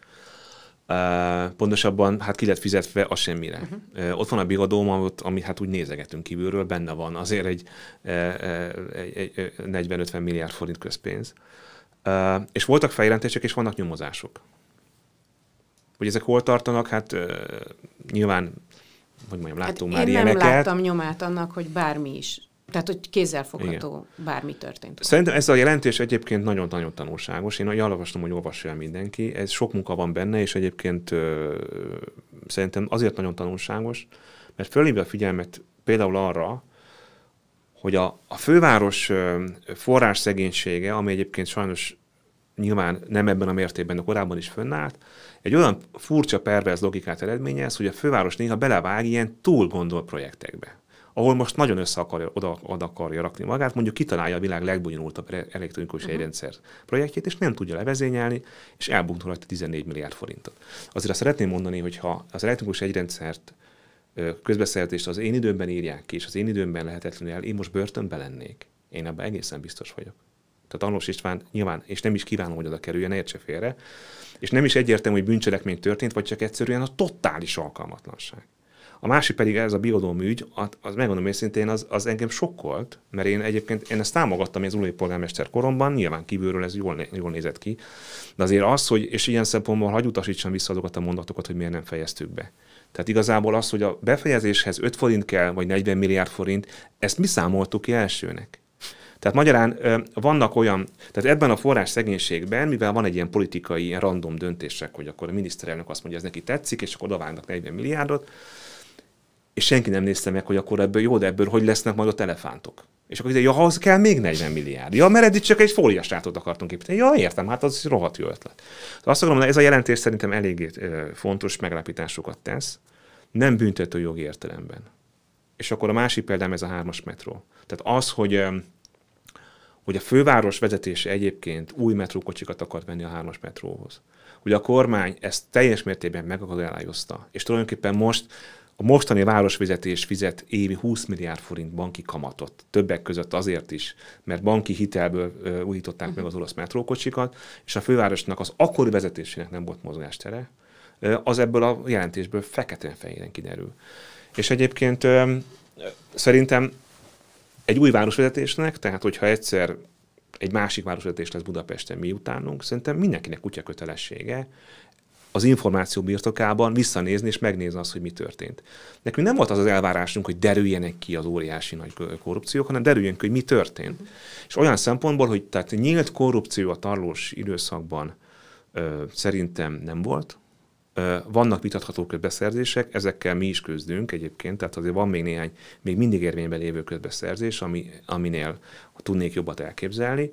Speaker 2: Uh, pontosabban, hát ki lett fizetve a semmire. Uh-huh. Uh, ott van a bigadóm, amit, amit hát úgy nézegetünk kívülről, benne van azért egy, uh, egy, egy 40-50 milliárd forint közpénz. Uh, és voltak feljelentések, és vannak nyomozások hogy ezek hol tartanak, hát nyilván, hogy mondjam, hát láttunk hát már én ilyeneket. nem láttam
Speaker 1: nyomát annak, hogy bármi is tehát, hogy kézzelfogható Igen. bármi történt.
Speaker 2: Szerintem ez a jelentés egyébként nagyon-nagyon tanulságos. Én javaslom, hogy olvassa el mindenki. Ez sok munka van benne, és egyébként ö, szerintem azért nagyon tanulságos, mert fölhívja a figyelmet például arra, hogy a, a főváros forrásszegénysége, ami egyébként sajnos nyilván nem ebben a mértékben, de korábban is fönnállt, egy olyan furcsa perverz logikát eredményez, hogy a főváros néha belevág ilyen túl gondol projektekbe ahol most nagyon össze akarja, oda, oda akarja rakni magát, mondjuk kitalálja a világ legbonyolultabb elektronikus uh-huh. Mhm. rendszer projektjét, és nem tudja levezényelni, és elbunkol rajta 14 milliárd forintot. Azért azt szeretném mondani, hogy ha az elektronikus egyrendszert közbeszerzést az én időmben írják ki, és az én időmben lehetetlenül el, én most börtönbe lennék. Én ebben egészen biztos vagyok. Tehát Anlos István nyilván, és nem is kívánom, hogy oda kerüljön, értse félre. És nem is egyértelmű, hogy bűncselekmény történt, vagy csak egyszerűen a totális alkalmatlanság. A másik pedig ez a biodóm ügy, az, az megmondom őszintén, az, az engem sokkolt, mert én egyébként én ezt támogattam az ulai polgármester koromban, nyilván kívülről ez jól, jól nézett ki, de azért az, hogy, és ilyen szempontból hagy utasítsam vissza azokat a mondatokat, hogy miért nem fejeztük be. Tehát igazából az, hogy a befejezéshez 5 forint kell, vagy 40 milliárd forint, ezt mi számoltuk ki elsőnek. Tehát magyarán vannak olyan, tehát ebben a forrás szegénységben, mivel van egy ilyen politikai, ilyen random döntések, hogy akkor a miniszterelnök azt mondja, ez neki tetszik, és akkor odavágnak 40 milliárdot, és senki nem nézte meg, hogy akkor ebből jó, de ebből hogy lesznek majd a telefántok. És akkor ide, ja, ahhoz kell még 40 milliárd. Ja, mert eddig csak egy fóliasrátot akartunk építeni. Ja, értem, hát az rohadt jó ötlet. Azt gondolom, ez a jelentés szerintem eléggé fontos megállapításokat tesz, nem büntető jogi értelemben. És akkor a másik példám ez a hármas metró. Tehát az, hogy hogy a főváros vezetése egyébként új metrókocsikat akart venni a hármas metróhoz. Hogy a kormány ezt teljes mértékben megakadályozta, és tulajdonképpen most a mostani városvezetés fizet évi 20 milliárd forint banki kamatot, többek között azért is, mert banki hitelből újították uh-huh. meg mhm. az orosz metrókocsikat, és a fővárosnak az akkori vezetésének nem volt mozgástere, az ebből a jelentésből feketén fehéren kiderül. És egyébként szerintem egy új városvezetésnek, tehát hogyha egyszer egy másik városvezetés lesz Budapesten mi utánunk, szerintem mindenkinek kutya kötelessége az információ birtokában visszanézni és megnézni azt, hogy mi történt. Nekünk nem volt az az elvárásunk, hogy derüljenek ki az óriási nagy korrupciók, hanem derüljön ki, hogy mi történt. És olyan szempontból, hogy tehát nyílt korrupció a tarlós időszakban ö, szerintem nem volt, vannak vitatható közbeszerzések, ezekkel mi is küzdünk egyébként, tehát azért van még néhány, még mindig érvényben lévő közbeszerzés, ami, aminél tudnék jobbat elképzelni.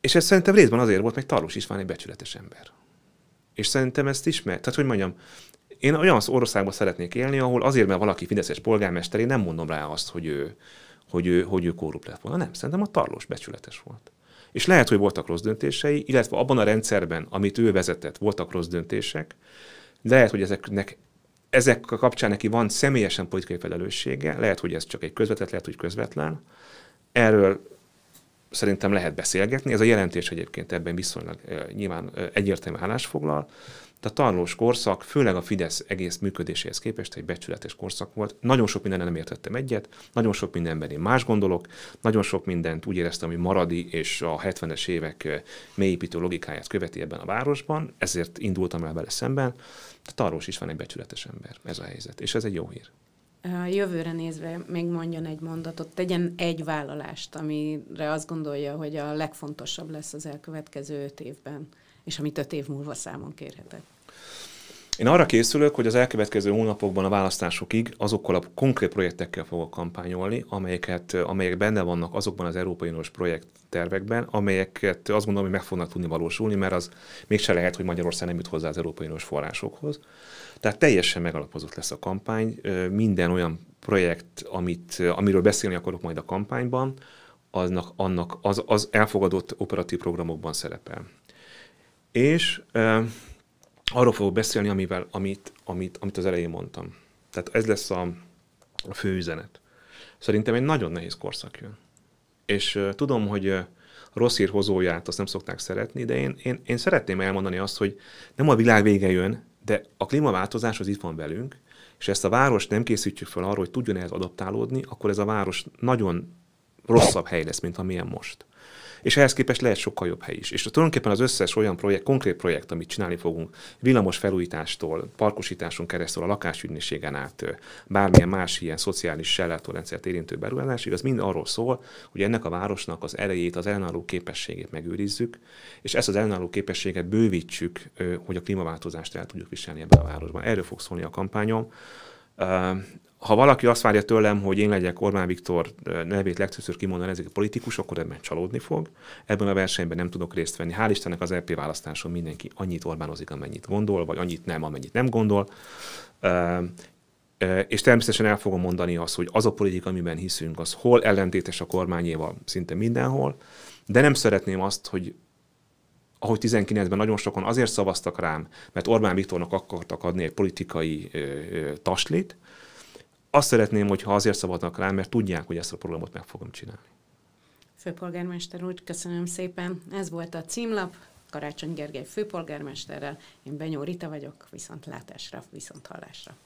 Speaker 2: És ez szerintem részben azért volt, mert Tarlós István egy becsületes ember. És szerintem ezt ismer. Tehát, hogy mondjam, én olyan országban szeretnék élni, ahol azért, mert valaki fideszes polgármester, én nem mondom rá azt, hogy ő, hogy ő, hogy ő korrupt lett volna. Nem, szerintem a Tarlós becsületes volt. És lehet, hogy voltak rossz döntései, illetve abban a rendszerben, amit ő vezetett, voltak rossz döntések, lehet, hogy ezeknek ezek a kapcsán neki van személyesen politikai felelőssége, lehet, hogy ez csak egy közvetlen, lehet, hogy közvetlen. Erről szerintem lehet beszélgetni. Ez a jelentés egyébként ebben viszonylag eh, nyilván eh, egyértelmű állásfoglal. foglal a tanulós korszak, főleg a Fidesz egész működéséhez képest egy becsületes korszak volt. Nagyon sok minden nem értettem egyet, nagyon sok mindenben én más gondolok, nagyon sok mindent úgy éreztem, hogy maradi és a 70-es évek eh, mélyépítő logikáját követi ebben a városban, ezért indultam el vele szemben. De Tarlós is van egy becsületes ember, ez a helyzet, és ez egy jó hír.
Speaker 1: Jövőre nézve még mondjon egy mondatot, tegyen egy vállalást, amire azt gondolja, hogy a legfontosabb lesz az elkövetkező öt évben és amit öt év múlva számon kérhetek.
Speaker 2: Én arra készülök, hogy az elkövetkező hónapokban a választásokig azokkal a konkrét projektekkel fogok kampányolni, amelyeket, amelyek benne vannak azokban az Európai Uniós projekttervekben, amelyeket azt gondolom, hogy meg fognak tudni valósulni, mert az mégse lehet, hogy Magyarország nem jut hozzá az Európai Uniós forrásokhoz. Tehát teljesen megalapozott lesz a kampány. Minden olyan projekt, amit, amiről beszélni akarok majd a kampányban, aznak, annak az, az elfogadott operatív programokban szerepel. És e, arról fogok beszélni, amivel, amit, amit, amit az elején mondtam. Tehát ez lesz a, a fő üzenet. Szerintem egy nagyon nehéz korszak jön. És e, tudom, hogy e, rossz hír hozóját azt nem szokták szeretni, de én, én, én szeretném elmondani azt, hogy nem a világ vége jön, de a klímaváltozás az itt van velünk, és ezt a várost nem készítjük fel arra, hogy tudjon ehhez adaptálódni, akkor ez a város nagyon rosszabb hely lesz, mint amilyen most és ehhez képest lehet sokkal jobb hely is. És tulajdonképpen az összes olyan projekt, konkrét projekt, amit csinálni fogunk, villamos felújítástól, parkosításon keresztül, a lakásügynökségen át, bármilyen más ilyen szociális ellátórendszert érintő beruházásig, az mind arról szól, hogy ennek a városnak az erejét, az ellenálló képességét megőrizzük, és ezt az ellenálló képességet bővítsük, hogy a klímaváltozást el tudjuk viselni ebben a városban. Erről fog szólni a kampányom ha valaki azt várja tőlem, hogy én legyek Orbán Viktor nevét legtöbbször kimondani ezek a politikus, akkor ebben csalódni fog. Ebben a versenyben nem tudok részt venni. Hál' Istennek az LP választáson mindenki annyit Orbánozik, amennyit gondol, vagy annyit nem, amennyit nem gondol. És természetesen el fogom mondani azt, hogy az a politika, amiben hiszünk, az hol ellentétes a kormányéval, szinte mindenhol, de nem szeretném azt, hogy ahogy 19-ben nagyon sokan azért szavaztak rám, mert Orbán Viktornak akartak adni egy politikai taslit, azt szeretném, hogyha azért szabadnak rá, mert tudják, hogy ezt a programot meg fogom csinálni.
Speaker 1: Főpolgármester úr, köszönöm szépen. Ez volt a címlap. Karácsony Gergely főpolgármesterrel.
Speaker 2: Én Benyó Rita vagyok, viszont látásra, viszont hallásra.